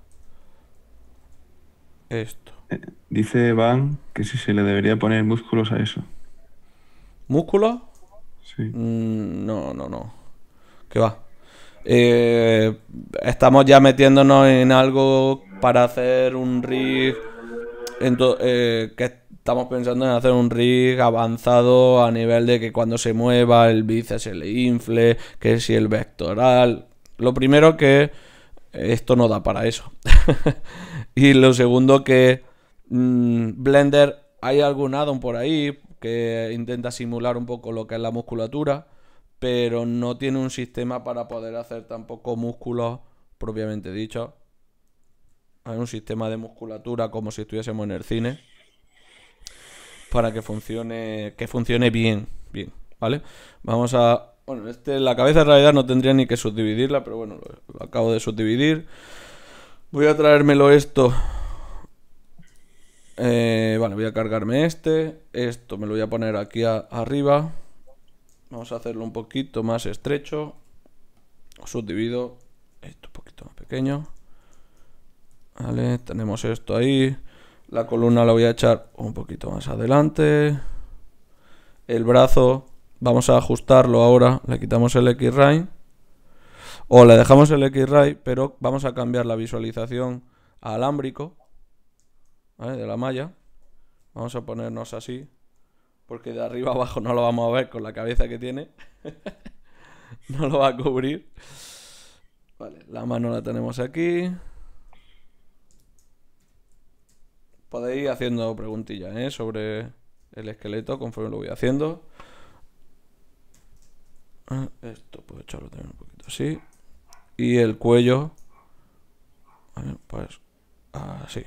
A: esto.
B: Dice Van que si se le debería poner músculos a eso.
A: ¿Músculos? Sí. Mm, no, no, no. ¿Qué va? Eh, estamos ya metiéndonos en algo para hacer un rig. Eh, que estamos pensando en hacer un rig avanzado a nivel de que cuando se mueva el bíceps se le infle, que si el vectoral. Lo primero que esto no da para eso. y lo segundo que Mm, Blender, hay algún addon por ahí que intenta simular un poco lo que es la musculatura, pero no tiene un sistema para poder hacer tampoco músculos propiamente dicho. Hay un sistema de musculatura como si estuviésemos en el cine para que funcione que funcione bien, bien, ¿vale? Vamos a bueno, este la cabeza en realidad no tendría ni que subdividirla, pero bueno, lo acabo de subdividir. Voy a traérmelo esto eh, vale, voy a cargarme este. Esto me lo voy a poner aquí arriba. Vamos a hacerlo un poquito más estrecho. Subdivido. Esto un poquito más pequeño. Vale, tenemos esto ahí. La columna la voy a echar un poquito más adelante. El brazo vamos a ajustarlo ahora. Le quitamos el X-Ray. O le dejamos el X-Ray, pero vamos a cambiar la visualización a alámbrico de la malla. Vamos a ponernos así, porque de arriba abajo no lo vamos a ver con la cabeza que tiene. no lo va a cubrir. Vale, la mano la tenemos aquí. Podéis ir haciendo preguntillas ¿eh? sobre el esqueleto conforme lo voy haciendo. Ah, esto puedo echarlo también un poquito así. Y el cuello. pues así.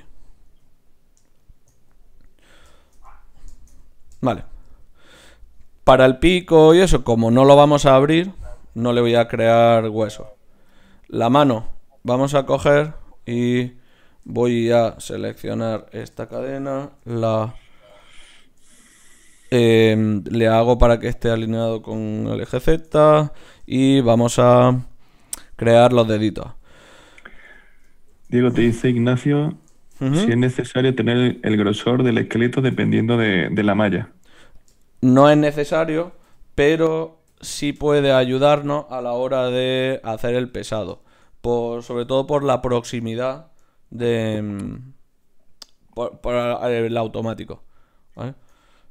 A: Vale. Para el pico y eso, como no lo vamos a abrir, no le voy a crear hueso. La mano, vamos a coger y voy a seleccionar esta cadena, la em, le hago para que esté alineado con el eje Z y vamos a crear los deditos.
B: Diego te dice Ignacio si es necesario tener el grosor del esqueleto dependiendo de, la malla. No es necesario, pero
A: sí puede ayudarnos a la hora de hacer el pesado. sobre todo por la proximidad de. Mm, por, el automático.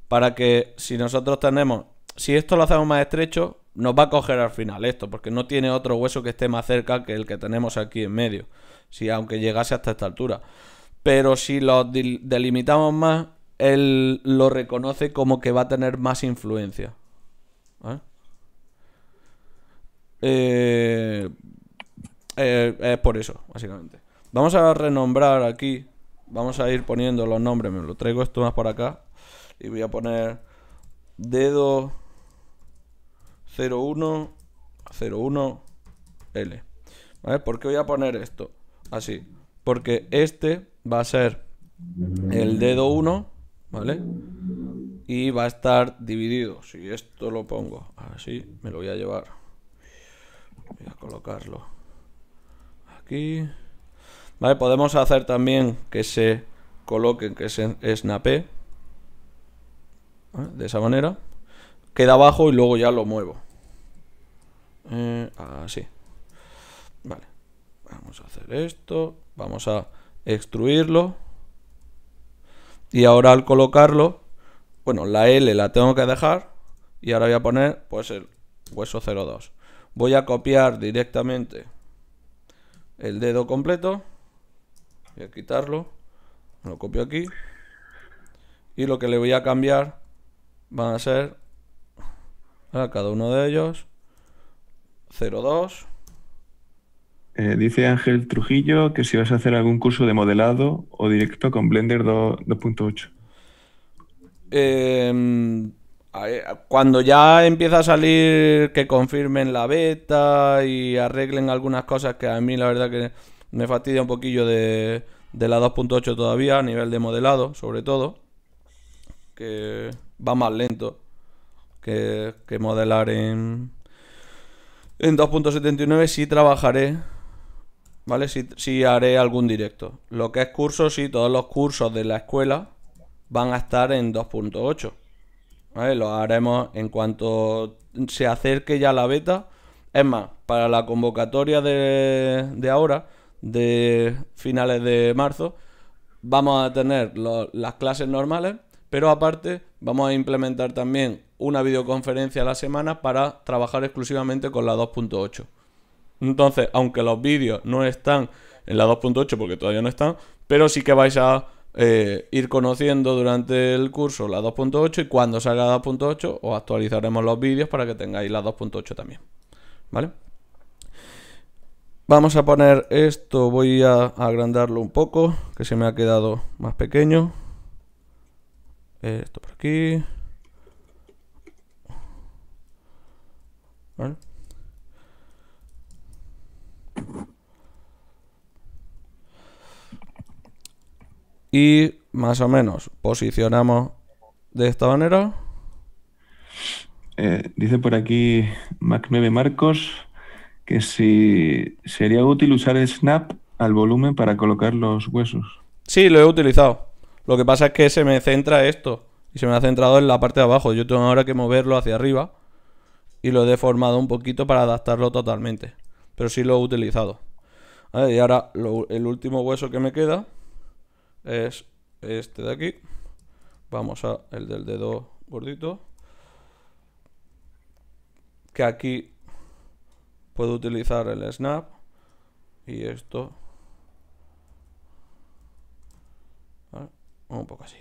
A: Para que si nosotros tenemos. Si esto lo hacemos más estrecho, nos va a coger al final esto, porque no tiene otro hueso que esté más cerca que el que tenemos aquí en medio. Si aunque llegase hasta esta altura. Pero si lo delimitamos más, él lo reconoce como que va a tener más influencia. ¿eh? Eh, eh, es por eso, básicamente. Vamos a renombrar aquí. Vamos a ir poniendo los nombres. Me lo traigo esto más por acá. Y voy a poner dedo 01 01 L. ¿Vale? ¿Por qué voy a poner esto? Así. Porque este va a ser el dedo 1, ¿vale? Y va a estar dividido. Si esto lo pongo así, me lo voy a llevar. Voy a colocarlo aquí. Vale, podemos hacer también que se coloquen, que se snapé. De esa manera. Queda abajo y luego ya lo muevo. Eh, así. Vale. Vamos a hacer esto. Vamos a extruirlo. Y ahora al colocarlo, bueno, la L la tengo que dejar y ahora voy a poner pues el hueso 02. Voy a copiar directamente el dedo completo. Voy a quitarlo. Lo copio aquí. Y lo que le voy a cambiar van a ser a cada uno de ellos
B: 02 eh, dice Ángel Trujillo que si vas a hacer algún curso de modelado o directo con Blender 2.8.
A: Em, eh, cuando ya empieza a salir que confirmen la beta y arreglen algunas cosas que a mí la verdad que me fastidia un poquillo de, la 2.8 todavía, a nivel de modelado sobre todo, que va más lento que, modelar en, en 2.79, Si trabajaré ¿Vale? haré algún directo. Lo que es cursos, si todos los cursos de la escuela van a estar en 2.8. Lo haremos en cuanto se acerque ya la beta. Es más, para la convocatoria de, de ahora, de finales de marzo, vamos a tener las clases normales, pero aparte vamos a implementar también una videoconferencia a la semana para trabajar exclusivamente con la 2.8. Entonces, aunque los vídeos no están en la 2.8 porque todavía no están, pero sí que vais a eh, ir conociendo durante el curso la 2.8 y cuando salga la 2.8 os actualizaremos los vídeos para que tengáis la 2.8 también. ¿Vale? Vamos a poner esto, voy a agrandarlo un poco, que se me ha quedado más pequeño. Esto por aquí. Y más o menos
B: posicionamos de esta manera. Eh, dice por aquí Mac 9 Marcos que si sería útil usar el snap al volumen para colocar los huesos.
A: Sí, lo he utilizado. Lo que pasa es que se me centra esto y se me ha centrado en la parte de abajo. Yo tengo ahora que moverlo hacia arriba y lo he deformado un poquito para adaptarlo totalmente. Pero sí lo he utilizado. y ahora el último hueso que me queda es este de aquí. Vamos a el del dedo gordito. Que aquí puedo utilizar el snap. Y esto. Ah, un poco así.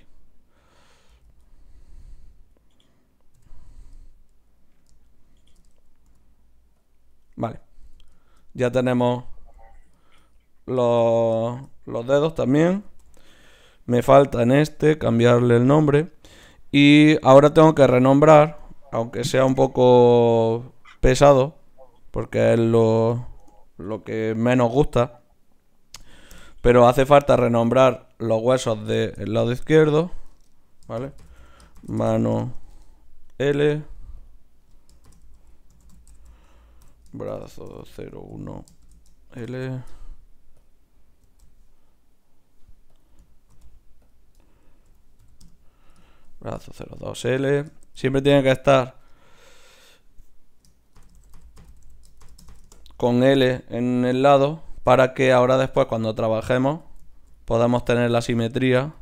A: Vale. Ya tenemos los, los dedos también me falta en este cambiarle el nombre y ahora tengo que renombrar, aunque sea un poco pesado, porque es lo, que menos gusta, pero hace falta renombrar los huesos del lado izquierdo, ¿vale? Mano L, brazo 01 L. brazo 02L. Siempre tiene que estar con L en el lado para que ahora después cuando trabajemos podamos tener la simetría.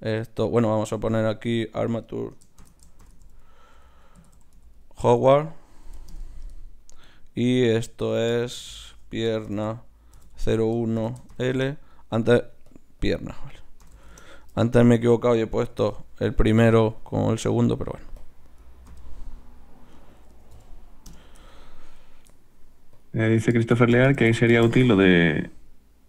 A: Esto, bueno, vamos a poner aquí Armature Howard. Y esto es pierna 01L. Antes, pierna, Antes me he equivocado y he puesto el primero con el segundo, pero bueno.
B: Eh, dice Christopher Leal que ahí sería útil lo de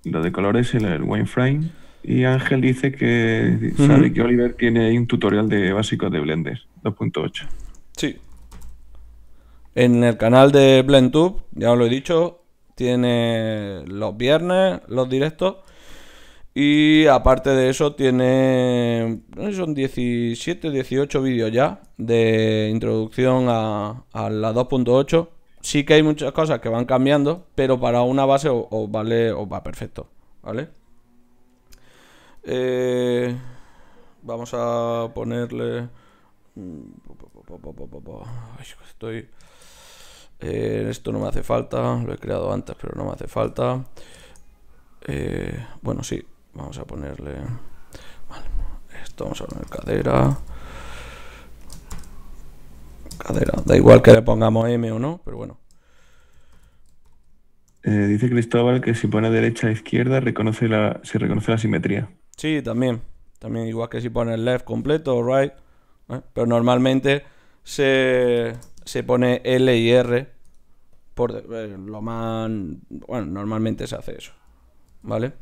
B: lo de colores y el Wineframe. Y Ángel dice que sabe que Oliver tiene ahí un tutorial de básico de Blender 2.8. Sí. En
A: el canal de BlendTube, ya os lo he dicho, tiene los viernes los directos y aparte de eso, tiene. Son 17, 18 vídeos ya de introducción a, la 2.8. Sí que hay muchas cosas que van cambiando, pero para una base os, vale, va perfecto. ¿Vale? Eh, vamos a ponerle. estoy. Eh, esto no me hace falta. Lo he creado antes, pero no me hace falta. Eh, bueno, sí, Vamos a ponerle... esto vamos a poner cadera. Cadera. Da igual que le pongamos M o no,
B: pero bueno. Eh, dice Cristóbal que si pone derecha a izquierda reconoce la, se reconoce la simetría.
A: Sí, también. También igual que si pone left completo o right. ¿eh? Pero normalmente se, pone L y R. Por, eh, lo más... Bueno, normalmente se hace eso. ¿Vale?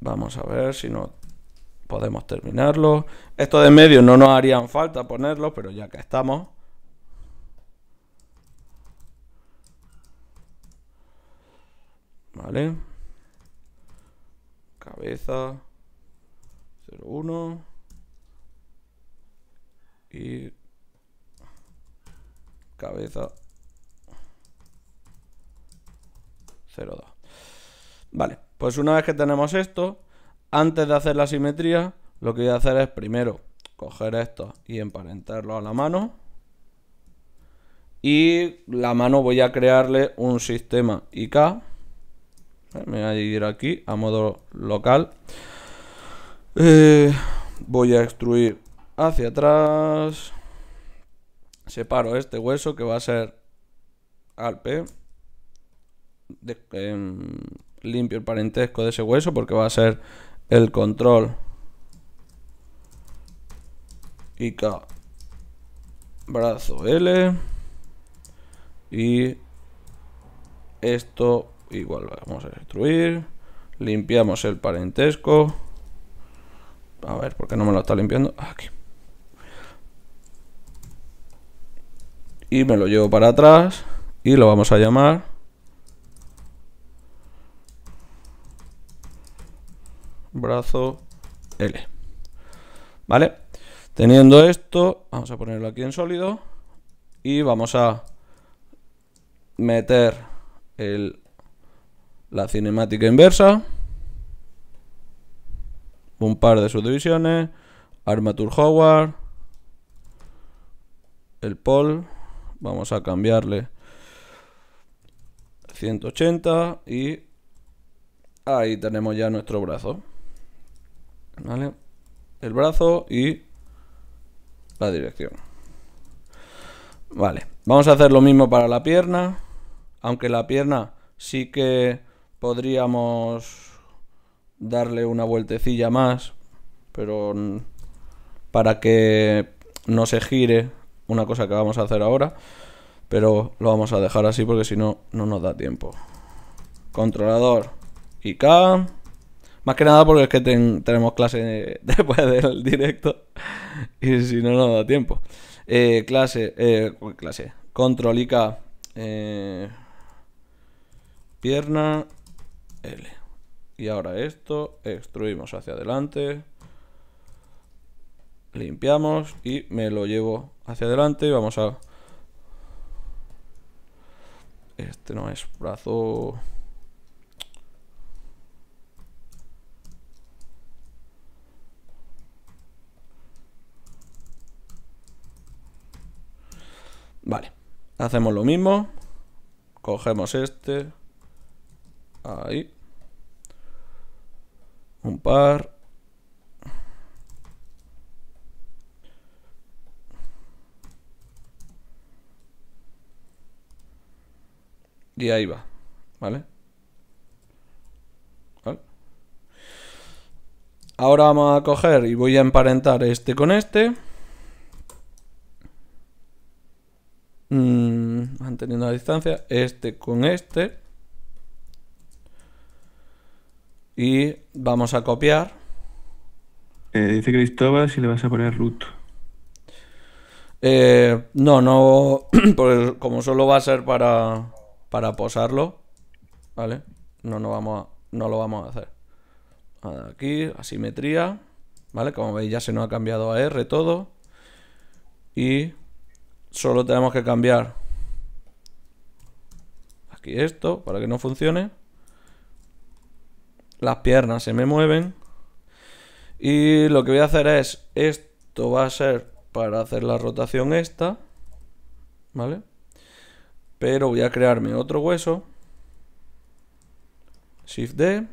A: Vamos a ver si no podemos terminarlo. Esto de medio no nos harían falta ponerlo, pero ya que estamos. Vale. Cabeza. 01. Y... Cabeza. 02. Vale. Pues una vez que tenemos esto, antes de hacer la simetría, lo que voy a hacer es primero coger esto y emparentarlo a la mano. Y la mano voy a crearle un sistema IK. Eh, me voy a ir aquí a modo local. Eh, voy a extruir hacia atrás. Separo este hueso que va a ser al P limpio el parentesco de ese hueso porque va a ser el control IK brazo L y esto igual vamos a destruir limpiamos el parentesco a ver, porque no me lo está limpiando? aquí y me lo llevo para atrás y lo vamos a llamar brazo L. ¿Vale? Teniendo esto, vamos a ponerlo aquí en sólido y vamos a meter la cinemática inversa, un par de subdivisiones, Armature Howard, el Pol, vamos a cambiarle 180 y ahí tenemos ya nuestro brazo. ¿vale? El brazo y la dirección. Vale, vamos a hacer lo mismo para la pierna, aunque la pierna sí que podríamos darle una vueltecilla más, pero para que no se gire, una cosa que vamos a hacer ahora, pero lo vamos a dejar así porque si no, no nos da tiempo. Controlador y K. Más que nada porque es que tenemos clase después del directo y si no, no da tiempo. Eh, clase, eh, clase, control IK, eh, pierna L. Y ahora esto, extruimos hacia adelante, limpiamos y me lo llevo hacia adelante y vamos a... Este no es brazo... Hacemos lo mismo. Cogemos este. Ahí. Un par. Y ahí va, ¿vale? Ahora vamos a coger y voy a emparentar este con este. Mm manteniendo la distancia, este con este. Y vamos a copiar. Eh, dice Cristóbal
B: si le vas a poner root.
A: Eh, no, no, como solo va a ser para, posarlo, ¿vale? No, no, vamos no lo vamos a hacer. Aquí, asimetría, ¿vale? Como veis ya se nos ha cambiado a R todo. Y solo tenemos que cambiar Aquí esto, para que no funcione. Las piernas se me mueven. Y lo que voy a hacer es, esto va a ser para hacer la rotación esta. ¿Vale? Pero voy a crearme otro hueso. Shift D.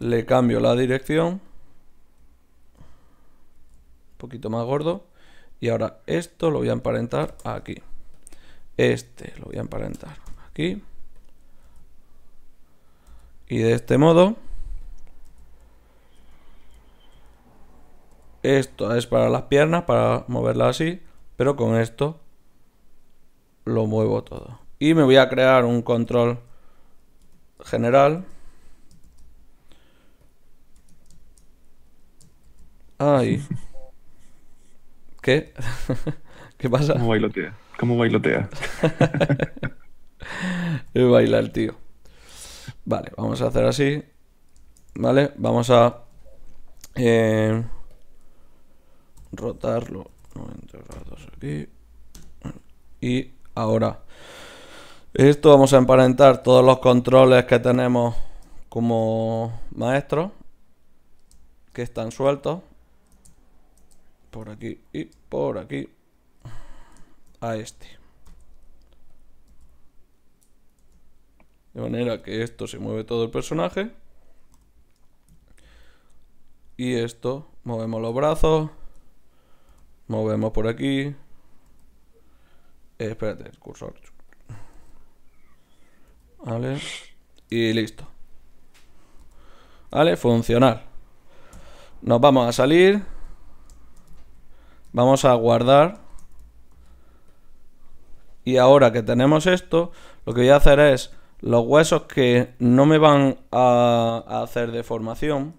A: Le cambio la dirección. Un poquito más gordo. Y ahora esto lo voy a emparentar aquí. Este lo voy a emparentar aquí. Y de este modo, esto es para las piernas, para moverla así, pero con esto lo muevo todo. Y me voy a crear un control general. Ay. ¿Qué? ¿Qué pasa? ¿Cómo bailotea? ¿Cómo bailotea? Baila el tío. Vale, vamos a hacer así. Vale, vamos a eh, rotarlo Y ahora, esto vamos a emparentar todos los controles que tenemos como maestro que están sueltos por aquí y por aquí a este. de manera que esto se mueve todo el personaje y esto movemos los brazos movemos por aquí eh, espérate el cursor vale y listo vale funcional nos vamos a salir vamos a guardar y ahora que tenemos esto lo que voy a hacer es los huesos que no me van a, hacer deformación,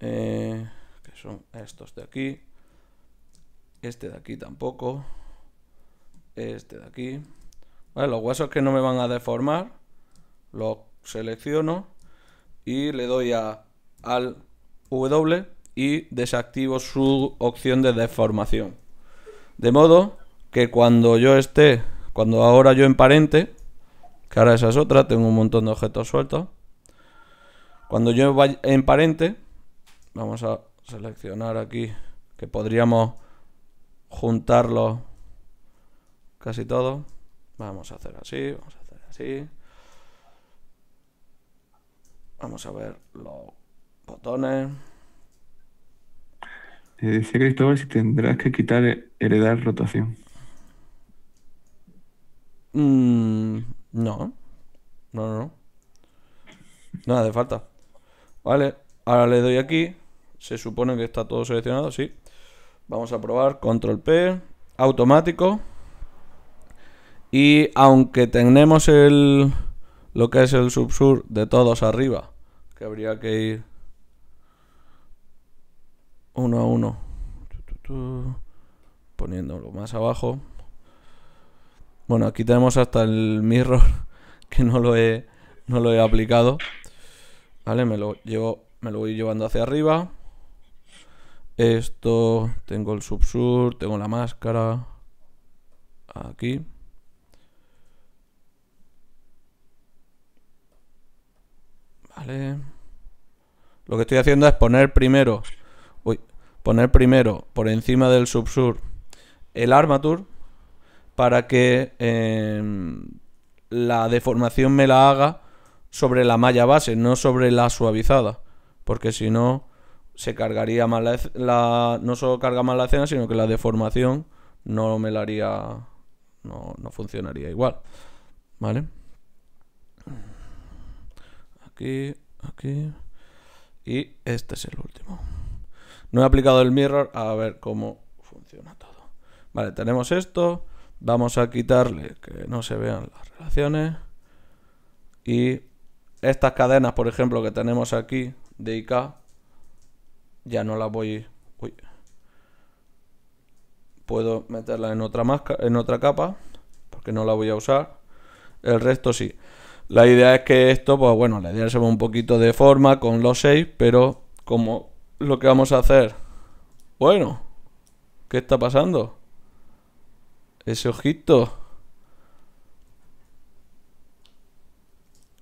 A: eh, que son estos de aquí, este de aquí tampoco, este de aquí, los huesos que no me van a deformar, los selecciono y le doy a, al W y desactivo su opción de deformación. De modo que cuando yo esté, cuando ahora yo emparente, que ahora esa es otra, tengo un montón de objetos sueltos. Cuando yo vaya en parente, vamos a seleccionar aquí que podríamos juntarlo casi todo. Vamos a hacer así, vamos a hacer así. Vamos a ver los botones.
B: Te eh, decía Cristóbal si tendrás que quitar eh, heredar rotación. mmm no. No, no,
A: no. de hace falta. Vale, ahora le doy aquí. Se supone que está todo seleccionado, sí. Vamos a probar control P, automático. Y aunque tenemos el lo que es el subsur de todos arriba, que habría que ir uno a uno, poniéndolo más abajo. Bueno, aquí tenemos hasta el mirror que no lo he, lo he aplicado. Vale, me lo, llevo, me lo voy llevando hacia arriba. Esto, tengo el subsur, tengo la máscara. Aquí. Vale. Lo que estoy haciendo es poner primero, uy, poner primero por encima del subsur el armature para que em, la deformación me la haga sobre la malla base, no sobre la suavizada. Porque si no, se cargaría la, No solo carga más la escena, sino que la deformación no me la haría... No, no funcionaría igual. ¿Vale? Aquí, aquí... Y este es el último. No he aplicado el mirror a ver cómo funciona todo. Vale, tenemos esto. Vamos a quitarle que no se vean las relaciones. Y estas cadenas, por ejemplo, que tenemos aquí de IK, ya no las voy... Uy. Puedo meterla en otra, máscara, en otra capa, porque no la voy a usar. El resto sí. La idea es que esto, pues bueno, le diésemos un poquito de forma con los 6, pero como lo que vamos a hacer... Bueno, ¿qué está pasando? Ese ojito.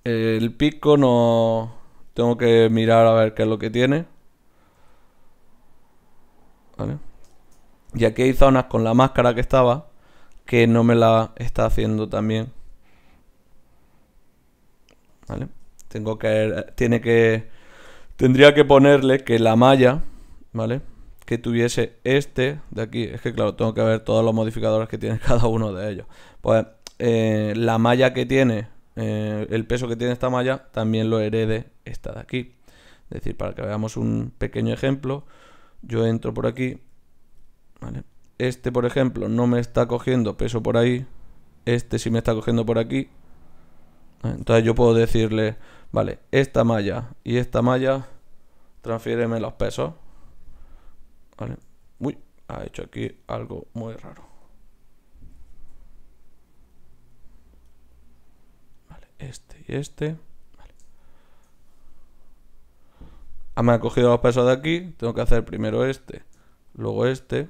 A: El pico no... Tengo que mirar a ver qué es lo que tiene. Vale. Y aquí hay zonas con la máscara que estaba que no me la está haciendo también. ¿Vale? Tengo que tiene que tendría que ponerle que la malla, ¿vale? que tuviese este de aquí. Es que claro, tengo que ver todos los modificadores que tiene cada uno de ellos. Pues eh, la malla que tiene, eh, el peso que tiene esta malla, también lo herede esta de aquí. Es decir, para que veamos un pequeño ejemplo, yo entro por aquí. Este, por ejemplo, no me está cogiendo peso por ahí. Este sí me está cogiendo por aquí. Entonces yo puedo decirle, vale, esta malla y esta malla, transfiéreme los pesos. Uy, ha hecho aquí algo muy raro. este y este. Vale. Ah, me ha cogido los pesos de aquí. Tengo que hacer primero este, luego este.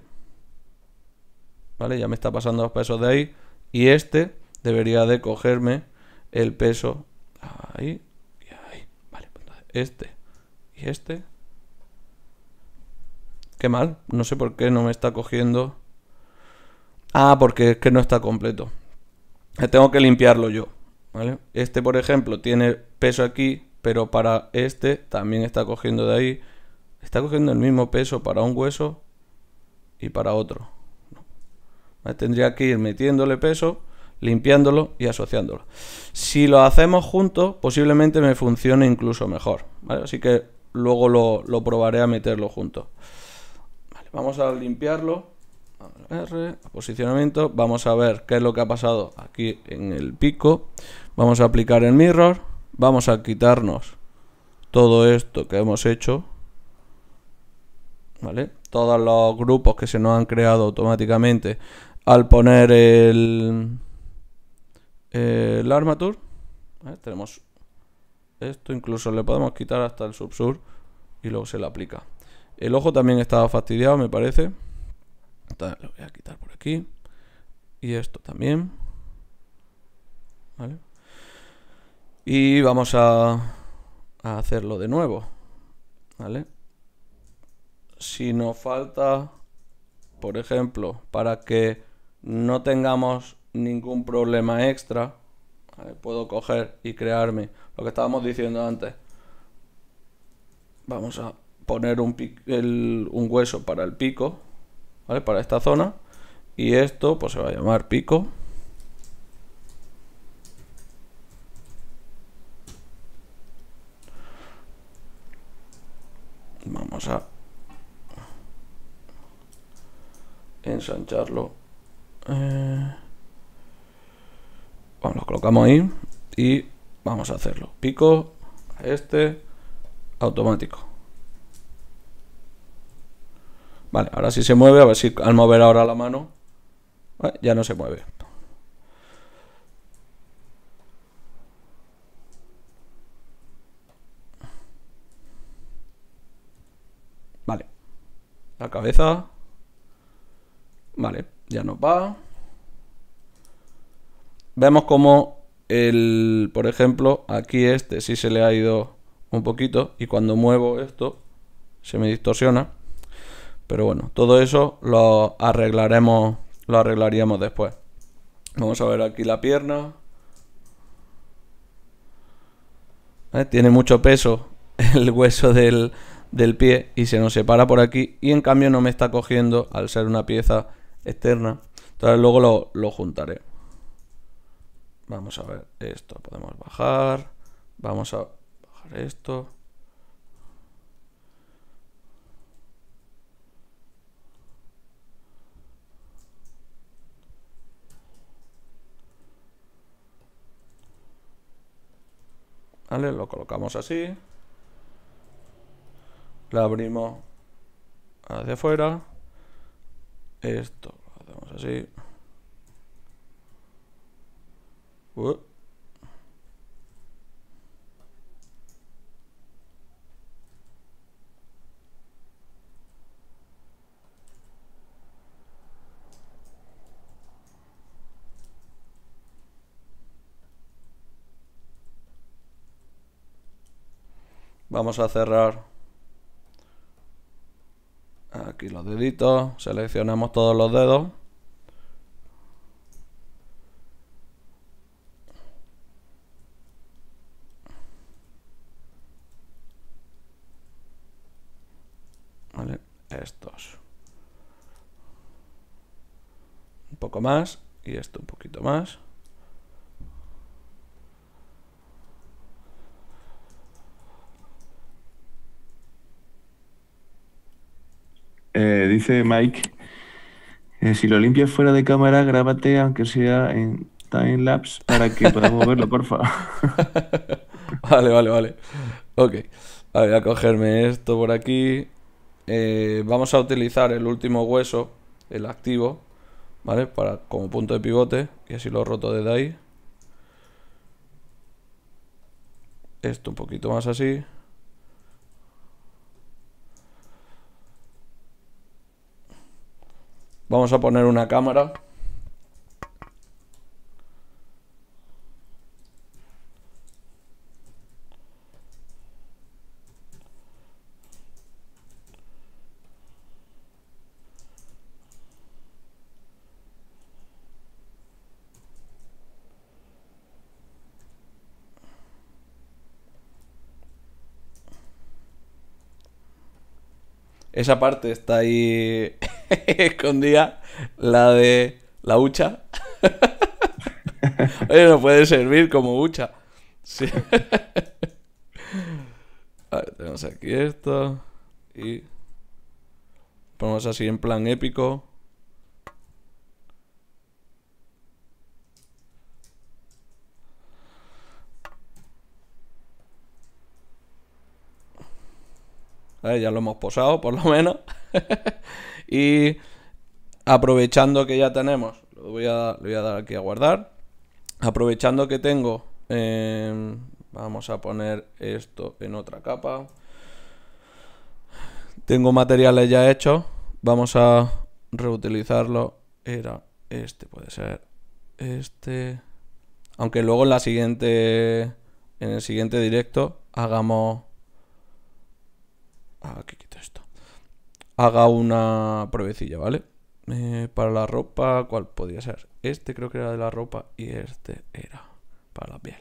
A: ¿Vale? Ya me está pasando los pesos de ahí. Y este debería de cogerme el peso ahí y ahí. Vale, pues este y este Qué mal. No sé por qué no me está cogiendo. Ah, porque es que no está completo. Tengo que limpiarlo yo. Este, por ejemplo, tiene peso aquí, pero para este también está cogiendo de ahí. Está cogiendo el mismo peso para un hueso y para otro. me Tendría que ir metiéndole peso, limpiándolo y asociándolo. Si lo hacemos juntos, posiblemente me funcione incluso mejor. Así que luego lo, lo probaré a meterlo juntos vamos a limpiarlo. R, posicionamiento. Vamos a ver qué es lo que ha pasado aquí en el pico. Vamos a aplicar el mirror. Vamos a quitarnos todo esto que hemos hecho. Todos los grupos que se nos han creado automáticamente al poner el, el armature. Tenemos esto, incluso le podemos quitar hasta el subsur y luego se le aplica. El ojo también estaba fastidiado, me parece. lo voy a quitar por aquí. Y esto también. Y vamos a, hacerlo de nuevo. ¿Vale? Si nos falta, por ejemplo, para que no tengamos ningún problema extra, puedo coger y crearme lo que estábamos diciendo antes. Vamos a poner un, un hueso para el pico, Para esta zona. Y esto pues se va a llamar pico. Vamos a ensancharlo. Eh, lo colocamos ahí y vamos a hacerlo. Pico, este, automático. Vale, ahora sí se mueve, a ver si al mover ahora la mano ah, ya no se mueve. Vale, la cabeza. Vale, ya nos va. Vemos como el, por ejemplo, aquí este sí se le ha ido un poquito y cuando muevo esto se me distorsiona. Pero bueno, todo eso lo arreglaremos, lo arreglaríamos después. Vamos a ver aquí la pierna. Eh, tiene mucho peso el hueso del, pie y se nos separa por aquí y en cambio no me está cogiendo al ser una pieza externa. Entonces luego lo, lo, juntaré. Vamos a ver esto. Podemos bajar. Vamos a bajar esto. ¿Vale? Lo colocamos así. La abrimos hacia afuera. Esto lo hacemos así. Uh. Vamos a cerrar aquí los deditos, seleccionamos todos los dedos. Vale, estos. Un poco más y esto un poquito más.
B: Eh, dice Mike, eh, si lo limpias fuera de cámara, grábate aunque sea en time lapse para que podamos verlo, porfa. vale,
A: vale, vale. Ok. voy a cogerme esto por aquí. Eh, vamos a utilizar el último hueso, el activo, ¿vale? Para, como punto de pivote, y así lo roto desde ahí. Esto un poquito más así. Vamos a poner una cámara. Esa parte está ahí escondía la de la hucha. Oye, no puede servir como hucha. tenemos aquí esto. Y ponemos así en plan épico. ya lo hemos posado, por lo menos. Y aprovechando que ya tenemos, lo voy a, voy a dar aquí a guardar. Aprovechando que tengo, em, vamos a poner esto en otra capa. Tengo materiales ya hechos. Vamos a reutilizarlo. Era este, puede ser este. Aunque luego en la siguiente, en el siguiente directo hagamos ah, aquí haga una pruebecilla, ¿vale? Eh, para la ropa, ¿cuál podía ser? Este creo que era de la ropa y este era para la piel.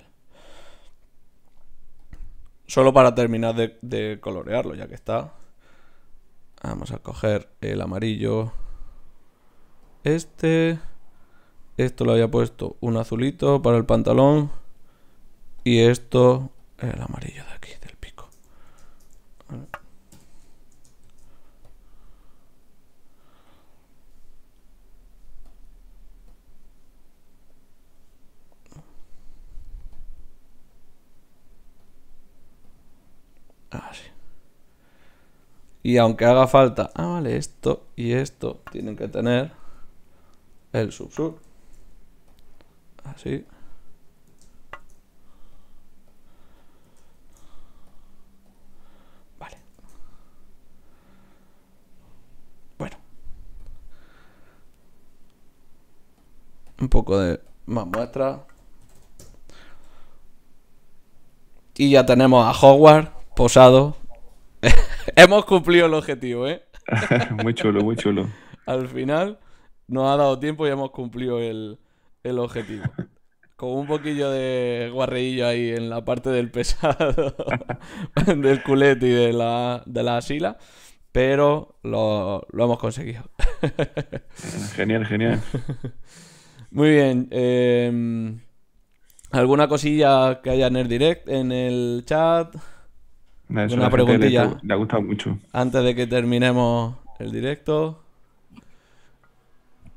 A: Solo para terminar de, de colorearlo, ya que está. Vamos a coger el amarillo. Este. Esto lo había puesto un azulito para el pantalón. Y esto, el amarillo de aquí, del pico. Así. Ah, y aunque haga falta, ah, vale, esto y esto tienen que tener el subsur. Así. Vale. Bueno. Un poco de más muestra. Y ya tenemos a Hogwarts posado. Hemos cumplido el objetivo, ¿eh?
B: muy chulo, muy chulo.
A: Al final nos ha dado tiempo y hemos cumplido el, el objetivo. Con un poquillo de guarreillo ahí en la parte del pesado, del culete y de la, de la asila, pero lo, lo hemos conseguido. genial, genial. Muy bien. Em, ¿Alguna cosilla que haya en el direct, en el chat?
B: una preguntilla. Le, ha gustado mucho.
A: Antes de que terminemos el directo.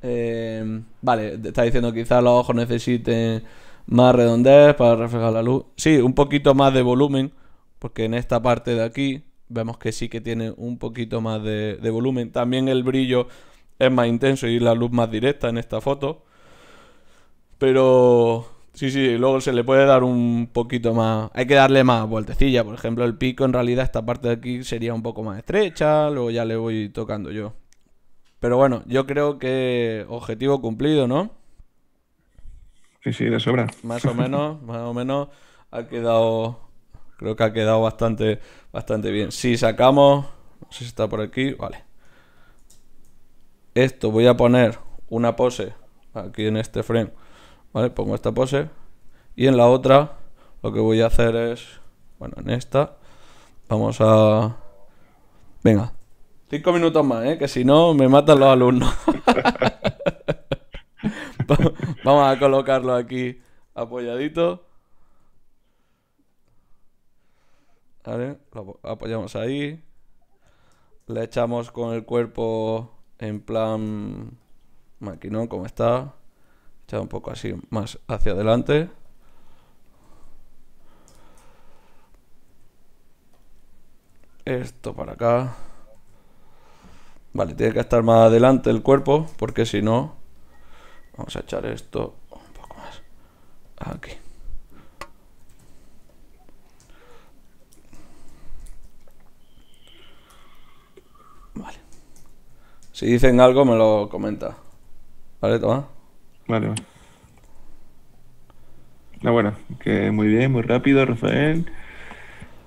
A: Eh, vale, está diciendo que quizás los ojos necesiten más redondez para reflejar la luz. Sí, un poquito más de volumen, porque en esta parte de aquí vemos que sí que tiene un poquito más de volumen. También el brillo es más intenso y la luz más directa en esta foto. Pero Sí, sí, luego se le puede dar un poquito más. Hay que darle más vueltecilla. Por ejemplo, el pico, en realidad, esta parte de aquí sería un poco más estrecha. Luego ya le voy tocando yo. Pero bueno, yo creo que objetivo cumplido, ¿no? Sí, sí, de sobra. Más o menos, más o menos ha quedado. Creo que ha quedado bastante, bastante bien. Si sacamos. No sé si está por aquí. Vale. Esto voy a poner una pose aquí en este frame ¿vale? Pongo esta pose y en la otra lo que voy a hacer es, bueno, en esta vamos a... Venga, cinco minutos más, ¿eh? Que si no me matan los alumnos. vamos a colocarlo aquí apoyadito. ¿Vale? Lo apoyamos ahí. Le echamos con el cuerpo en plan maquinón como está un poco así más hacia adelante. Esto para acá. Vale, tiene que estar más adelante el cuerpo, porque si no... Vamos a echar esto un poco más. Aquí. Vale. Si dicen algo, me lo comenta. ¿Vale, toma? Vale, vale.
B: Ah, bueno, que muy bien, muy rápido, Rafael.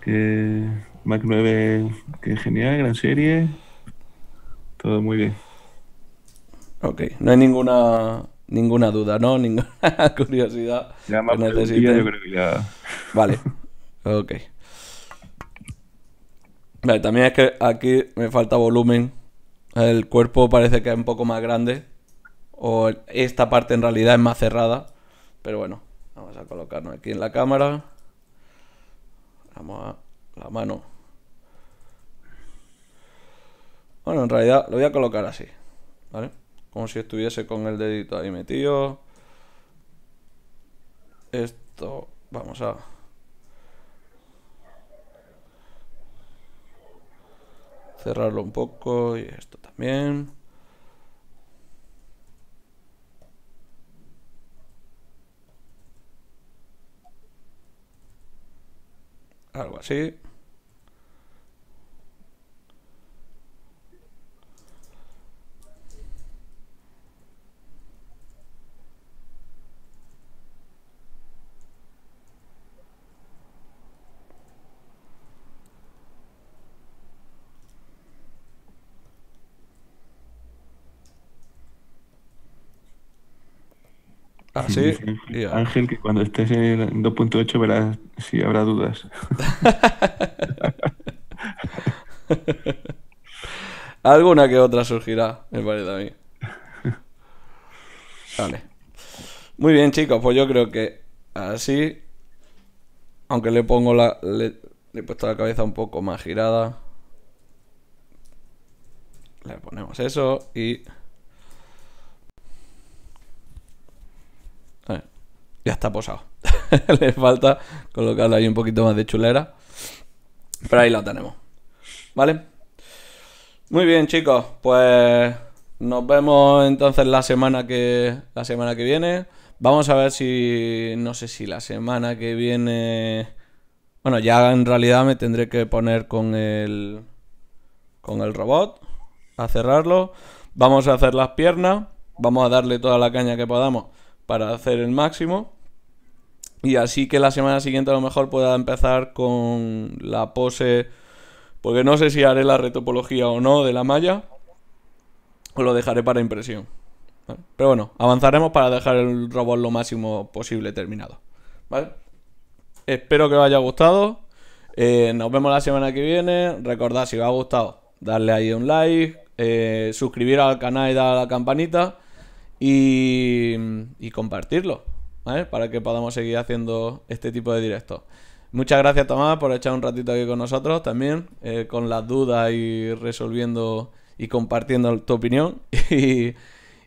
B: Que Mac 9, que genial, gran serie.
A: Todo muy bien. Ok, no hay ninguna ninguna duda, ¿no? Ninguna curiosidad. Vale, ok. Vale, también es que aquí me falta volumen. El cuerpo parece que es un poco más grande o esta parte en realidad es más cerrada. Pero bueno, vamos a colocarnos aquí en la cámara. Vamos a la mano. Bueno, en realidad lo voy a colocar así, Como si estuviese con el dedito ahí metido. Esto, vamos a... Cerrarlo un poco y esto también. algo así.
B: Así, ah, Ángel, que cuando estés en 2.8 verás si habrá dudas. Alguna
A: que otra surgirá, me parece a mí. Vale. Muy bien, chicos, pues yo creo que así, aunque le pongo la. le he puesto la cabeza un poco más girada. Le ponemos eso y. ya está posado. Le falta colocarle ahí un poquito más de chulera. Pero ahí lo tenemos. ¿Vale? Muy bien, chicos. Pues nos vemos entonces la semana que. La semana que viene. Vamos a ver si. No sé si la semana que viene. Bueno, ya en realidad me tendré que poner con el. Con el robot. A cerrarlo. Vamos a hacer las piernas. Vamos a darle toda la caña que podamos para hacer el máximo. Y así que la semana siguiente a lo mejor pueda empezar con la pose, porque no sé si haré la retopología o no de la malla, o lo dejaré para impresión. Pero bueno, avanzaremos para dejar el robot lo máximo posible terminado. ¿Vale? Espero que os haya gustado. Eh, nos vemos la semana que viene. Recordad, si os ha gustado, darle ahí un like, eh, suscribir al canal y dar a la campanita y, compartirlo, Para que podamos seguir haciendo este tipo de directos. Muchas gracias Tomás por echar un ratito aquí con nosotros también, eh, con las dudas y resolviendo y compartiendo tu opinión.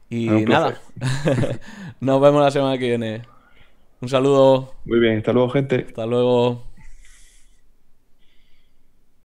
A: Y, y ah, nada, nos vemos la
B: semana que viene. Un saludo. Muy bien, hasta luego gente. Hasta luego.